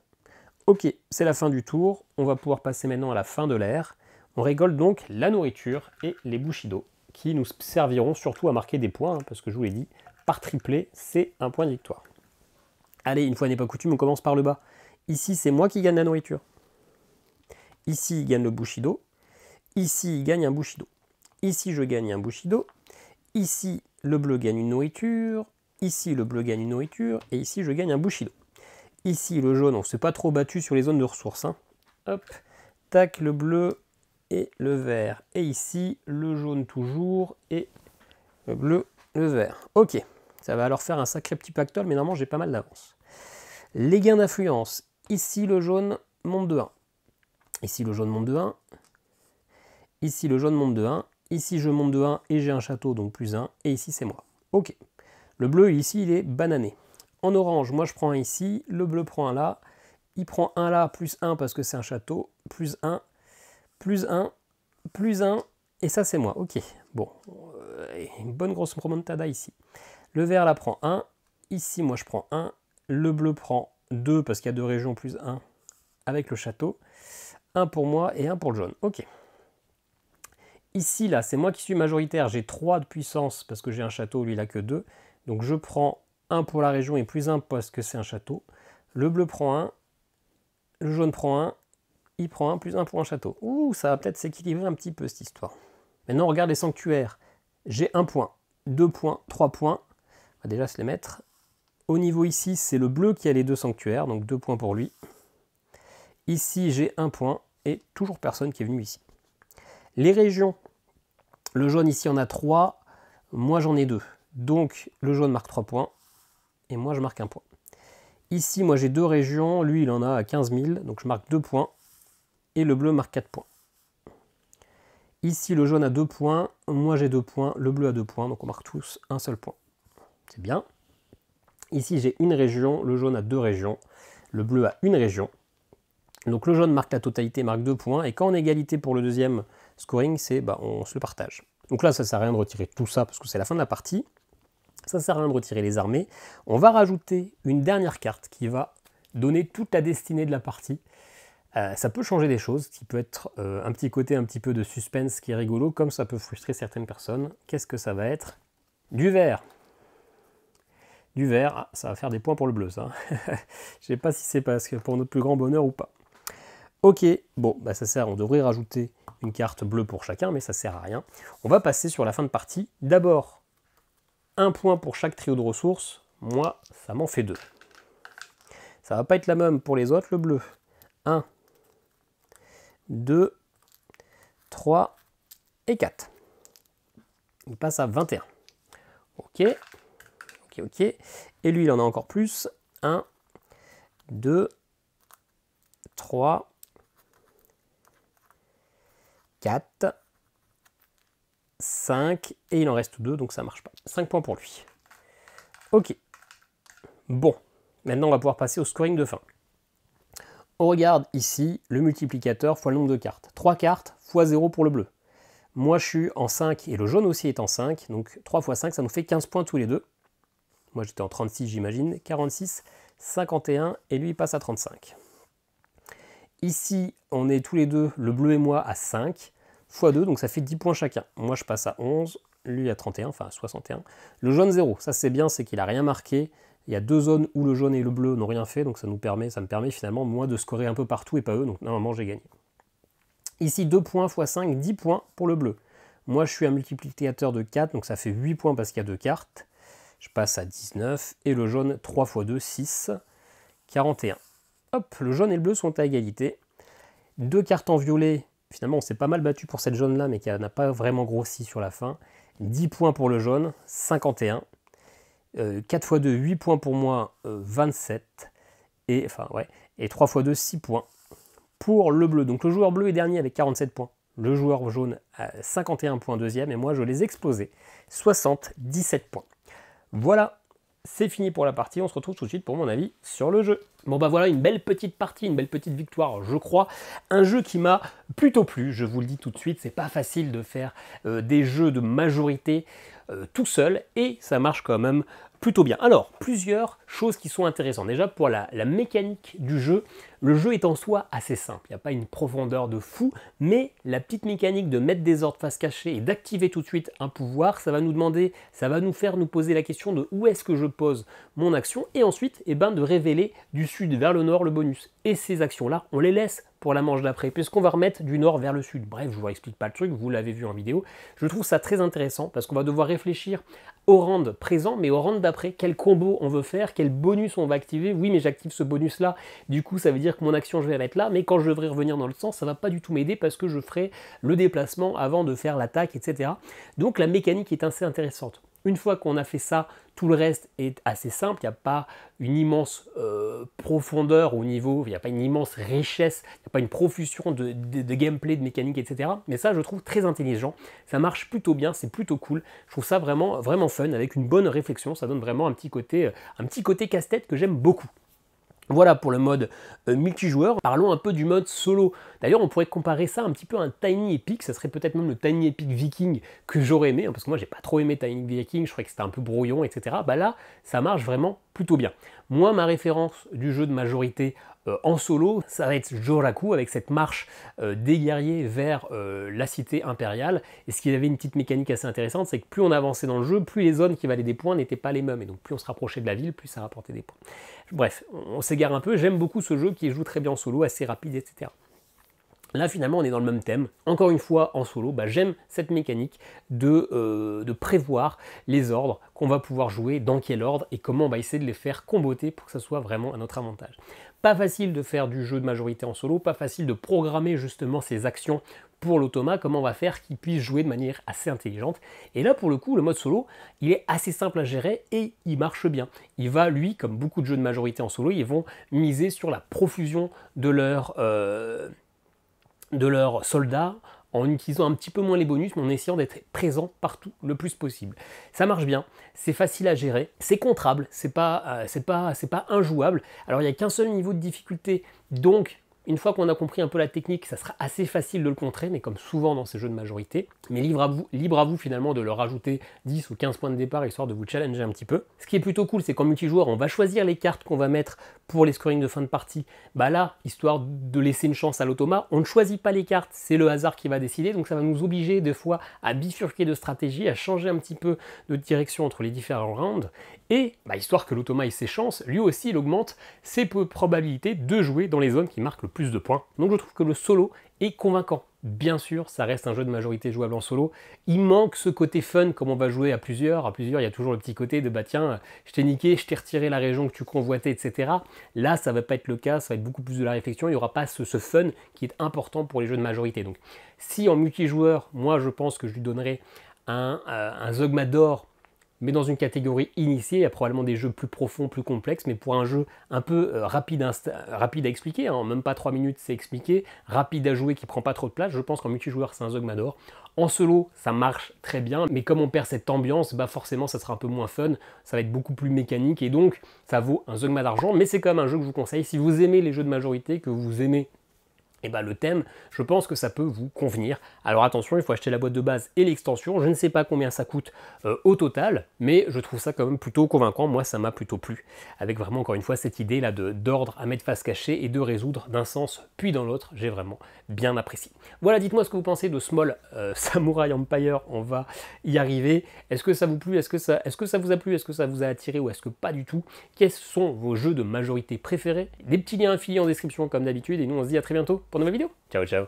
Ok, c'est la fin du tour. On va pouvoir passer maintenant à la fin de l'ère. On rigole donc la nourriture et les bushido qui nous serviront surtout à marquer des points hein, parce que je vous l'ai dit, par triplé, c'est un point de victoire. Allez, une fois n'est pas coutume, on commence par le bas. Ici, c'est moi qui gagne la nourriture. Ici, il gagne le Bushido. Ici, il gagne un Bushido. Ici, je gagne un Bushido. Ici, le bleu gagne une nourriture. Ici, le bleu gagne une nourriture, et ici, je gagne un Bushido. Ici, le jaune, on ne s'est pas trop battu sur les zones de ressources. Hein. Hop, tac, le bleu et le vert. Et ici, le jaune toujours, et le bleu, le vert. Ok, ça va alors faire un sacré petit pactole, mais normalement, j'ai pas mal d'avance. Les gains d'influence. Ici, le jaune monte de 1. Ici, le jaune monte de 1. Ici, le jaune monte de 1. Ici, je monte de 1 et j'ai un château, donc plus 1. Et ici, c'est moi. Ok, le bleu ici, il est banané. En orange, moi je prends un ici, le bleu prend un là, il prend un là, plus un parce que c'est un château, plus un, plus un, plus un, et ça c'est moi, ok. Bon, euh, une bonne grosse promontada ici. Le vert là prend un. ici moi je prends un. le bleu prend deux, parce qu'il y a deux régions plus un. avec le château, Un pour moi et un pour le jaune, ok. Ici là, c'est moi qui suis majoritaire, j'ai trois de puissance parce que j'ai un château, lui il a que deux. Donc je prends 1 pour la région et plus 1 parce que c'est un château. Le bleu prend 1, le jaune prend 1, il prend 1 plus 1 pour un château. Ouh, ça va peut-être s'équilibrer un petit peu cette histoire. Maintenant, regarde les sanctuaires. J'ai un point, deux points, trois points. On va déjà se les mettre. Au niveau ici, c'est le bleu qui a les deux sanctuaires, donc deux points pour lui. Ici, j'ai un point et toujours personne qui est venu ici. Les régions. Le jaune ici en a 3, moi j'en ai 2. Donc le jaune marque 3 points et moi je marque 1 point. Ici, moi j'ai deux régions, lui il en a 15 000, donc je marque 2 points et le bleu marque 4 points. Ici, le jaune a 2 points, moi j'ai 2 points, le bleu a 2 points, donc on marque tous un seul point. C'est bien. Ici, j'ai une région, le jaune a deux régions, le bleu a une région. Donc le jaune marque la totalité, marque 2 points, et quand on est égalité pour le deuxième scoring, c'est bah, on se le partage. Donc là, ça ne sert à rien de retirer tout ça parce que c'est la fin de la partie ça sert à rien de retirer les armées. On va rajouter une dernière carte qui va donner toute la destinée de la partie. Euh, ça peut changer des choses, qui peut être euh, un petit côté un petit peu de suspense qui est rigolo, comme ça peut frustrer certaines personnes. Qu'est-ce que ça va être Du vert Du vert, ah, ça va faire des points pour le bleu ça. Hein. <laughs> Je sais pas si c'est parce que pour notre plus grand bonheur ou pas. Ok, bon, bah, ça sert, on devrait rajouter une carte bleue pour chacun, mais ça sert à rien. On va passer sur la fin de partie. D'abord, un point pour chaque trio de ressources. Moi, ça m'en fait deux. Ça va pas être la même pour les autres, le bleu. 1, 2, 3 et 4. Il passe à 21. Ok. Ok, ok. Et lui, il en a encore plus. 1, 2, 3, 4, 5, et il en reste 2, donc ça marche pas. 5 points pour lui. Ok. Bon, maintenant on va pouvoir passer au scoring de fin. On regarde ici le multiplicateur fois le nombre de cartes. 3 cartes fois 0 pour le bleu. Moi je suis en 5 et le jaune aussi est en 5, donc 3 fois 5 ça nous fait 15 points tous les deux. Moi j'étais en 36 j'imagine, 46, 51 et lui il passe à 35. Ici on est tous les deux, le bleu et moi, à 5 x 2, donc ça fait 10 points chacun. Moi, je passe à 11, lui à 31, enfin 61. Le jaune 0, ça c'est bien, c'est qu'il n'a rien marqué. Il y a deux zones où le jaune et le bleu n'ont rien fait, donc ça, nous permet, ça me permet finalement, moi, de scorer un peu partout et pas eux, donc normalement, j'ai gagné. Ici, 2 points x 5, 10 points pour le bleu. Moi, je suis un multiplicateur de 4, donc ça fait 8 points parce qu'il y a deux cartes. Je passe à 19, et le jaune, 3 x 2, 6, 41. Hop, le jaune et le bleu sont à égalité. Deux cartes en violet Finalement, on s'est pas mal battu pour cette jaune-là, mais qui n'a pas vraiment grossi sur la fin. 10 points pour le jaune, 51. 4 x 2, 8 points pour moi, 27. Euh, et, enfin, ouais, et 3 x 2, 6 points pour le bleu. Donc le joueur bleu est dernier avec 47 points. Le joueur jaune a 51 points deuxième et moi je les explosais. 77 17 points. Voilà c'est fini pour la partie, on se retrouve tout de suite pour mon avis sur le jeu. Bon bah voilà, une belle petite partie, une belle petite victoire, je crois. Un jeu qui m'a plutôt plu, je vous le dis tout de suite, c'est pas facile de faire euh, des jeux de majorité euh, tout seul, et ça marche quand même plutôt bien. Alors, plusieurs choses qui sont intéressantes. Déjà, pour la, mécanique du jeu, le jeu est en soi assez simple. Il n'y a pas une profondeur de fou, mais la petite mécanique de mettre des ordres face cachée et d'activer tout de suite un pouvoir, ça va nous demander, ça va nous faire nous poser la question de où est-ce que je pose mon action, et ensuite, eh ben, de révéler du sud vers le nord le bonus. Et ces actions-là, on les laisse pour la manche d'après, puisqu'on va remettre du nord vers le sud. Bref, je vous explique pas le truc, vous l'avez vu en vidéo. Je trouve ça très intéressant, parce qu'on va devoir réfléchir au round présent, mais au round d'après. Quel combo on veut faire, quel bonus on va activer. Oui, mais j'active ce bonus-là, du coup, ça veut dire que mon action, je vais la mettre là, mais quand je devrais revenir dans le sens, ça va pas du tout m'aider, parce que je ferai le déplacement avant de faire l'attaque, etc. Donc la mécanique est assez intéressante. Une fois qu'on a fait ça, tout le reste est assez simple. Il n'y a pas une immense euh, profondeur au niveau, il n'y a pas une immense richesse, il n'y a pas une profusion de, gameplay, de mécanique, etc. Mais ça, je trouve très intelligent. Ça marche plutôt bien, c'est plutôt cool. Je trouve ça vraiment, vraiment fun, avec une bonne réflexion. Ça donne vraiment un petit côté, un petit côté casse-tête que j'aime beaucoup. Voilà pour le mode euh, multijoueur. Parlons un peu du mode solo. D'ailleurs, on pourrait comparer ça un petit peu à un Tiny Epic. Ça serait peut-être même le Tiny Epic Viking que j'aurais aimé, hein, parce que moi, j'ai pas trop aimé Tiny Viking. Je croyais que c'était un peu brouillon, etc. Bah là, ça marche vraiment plutôt bien. Moi, ma référence du jeu de majorité euh, en solo, ça va être Joraku avec cette marche euh, des guerriers vers euh, la cité impériale. Et ce qu'il avait une petite mécanique assez intéressante, c'est que plus on avançait dans le jeu, plus les zones qui valaient des points n'étaient pas les mêmes. Et donc plus on se rapprochait de la ville, plus ça rapportait des points. Bref, on s'égare un peu. J'aime beaucoup ce jeu qui joue très bien en solo, assez rapide, etc. Là, finalement, on est dans le même thème. Encore une fois, en solo, bah, j'aime cette mécanique euh, de, prévoir les ordres qu'on va pouvoir jouer, dans quel ordre et comment on va essayer de les faire comboter pour que ça soit vraiment à notre avantage. Pas facile de faire du jeu de majorité en solo, pas facile de programmer justement ses actions pour l'automa, comment on va faire qu'il puisse jouer de manière assez intelligente. Et là, pour le coup, le mode solo, il est assez simple à gérer et il marche bien. Il va, lui, comme beaucoup de jeux de majorité en solo, ils vont miser sur la profusion de leur... Euh, de leurs soldats en utilisant un petit peu moins les bonus, mais en essayant d'être présent partout le plus possible. Ça marche bien, c'est facile à gérer, c'est contrable, c'est pas, euh, pas, pas injouable. Alors il n'y a qu'un seul niveau de difficulté, donc une fois qu'on a compris un peu la technique, ça sera assez facile de le contrer, mais comme souvent dans ces jeux de majorité. Mais libre à vous, finalement de leur ajouter 10 ou 15 points de départ, histoire de vous challenger un petit peu. Ce qui est plutôt cool, c'est qu'en multijoueur, on va choisir les cartes qu'on va mettre pour les scorings de fin de partie. Bah là, histoire de laisser une chance à l'automa, on ne choisit pas les cartes, c'est le hasard qui va décider, donc ça va nous obliger des fois à bifurquer de stratégie, à changer un petit peu de direction entre les différents rounds. Et, bah, histoire que l'automate ait ses chances, lui aussi il augmente ses probabilités de jouer dans les zones qui marquent le plus de points. Donc je trouve que le solo est convaincant. Bien sûr, ça reste un jeu de majorité jouable en solo. Il manque ce côté fun comme on va jouer à plusieurs. À plusieurs, il y a toujours le petit côté de bah tiens, je t'ai niqué, je t'ai retiré la région que tu convoitais, etc. Là, ça va pas être le cas, ça va être beaucoup plus de la réflexion. Il n'y aura pas ce, fun qui est important pour les jeux de majorité. Donc, si en multijoueur, moi je pense que je lui donnerais un, euh, zogmador. un mais dans une catégorie initiée, il y a probablement des jeux plus profonds, plus complexes, mais pour un jeu un peu euh, rapide, rapide, à expliquer, hein, même pas 3 minutes c'est expliqué, rapide à jouer qui prend pas trop de place, je pense qu'en multijoueur c'est un Zogma d'or. En solo, ça marche très bien, mais comme on perd cette ambiance, bah forcément ça sera un peu moins fun, ça va être beaucoup plus mécanique, et donc ça vaut un Zogma d'argent, mais c'est quand même un jeu que je vous conseille si vous aimez les jeux de majorité, que vous aimez et eh ben, le thème, je pense que ça peut vous convenir. Alors attention, il faut acheter la boîte de base et l'extension. Je ne sais pas combien ça coûte euh, au total, mais je trouve ça quand même plutôt convaincant. Moi, ça m'a plutôt plu. Avec vraiment, encore une fois, cette idée là d'ordre à mettre face cachée et de résoudre d'un sens puis dans l'autre. J'ai vraiment bien apprécié. Voilà, dites-moi ce que vous pensez de Small euh, <laughs> Samurai Empire. On va y arriver. Est-ce que ça vous plu Est-ce que, est -ce que ça vous a plu Est-ce que ça vous a attiré ou est-ce que pas du tout Quels sont vos jeux de majorité préférés Des petits liens affiliés en description comme d'habitude. Et nous, on se dit à très bientôt pour de nouvelles vidéo. Ciao, ciao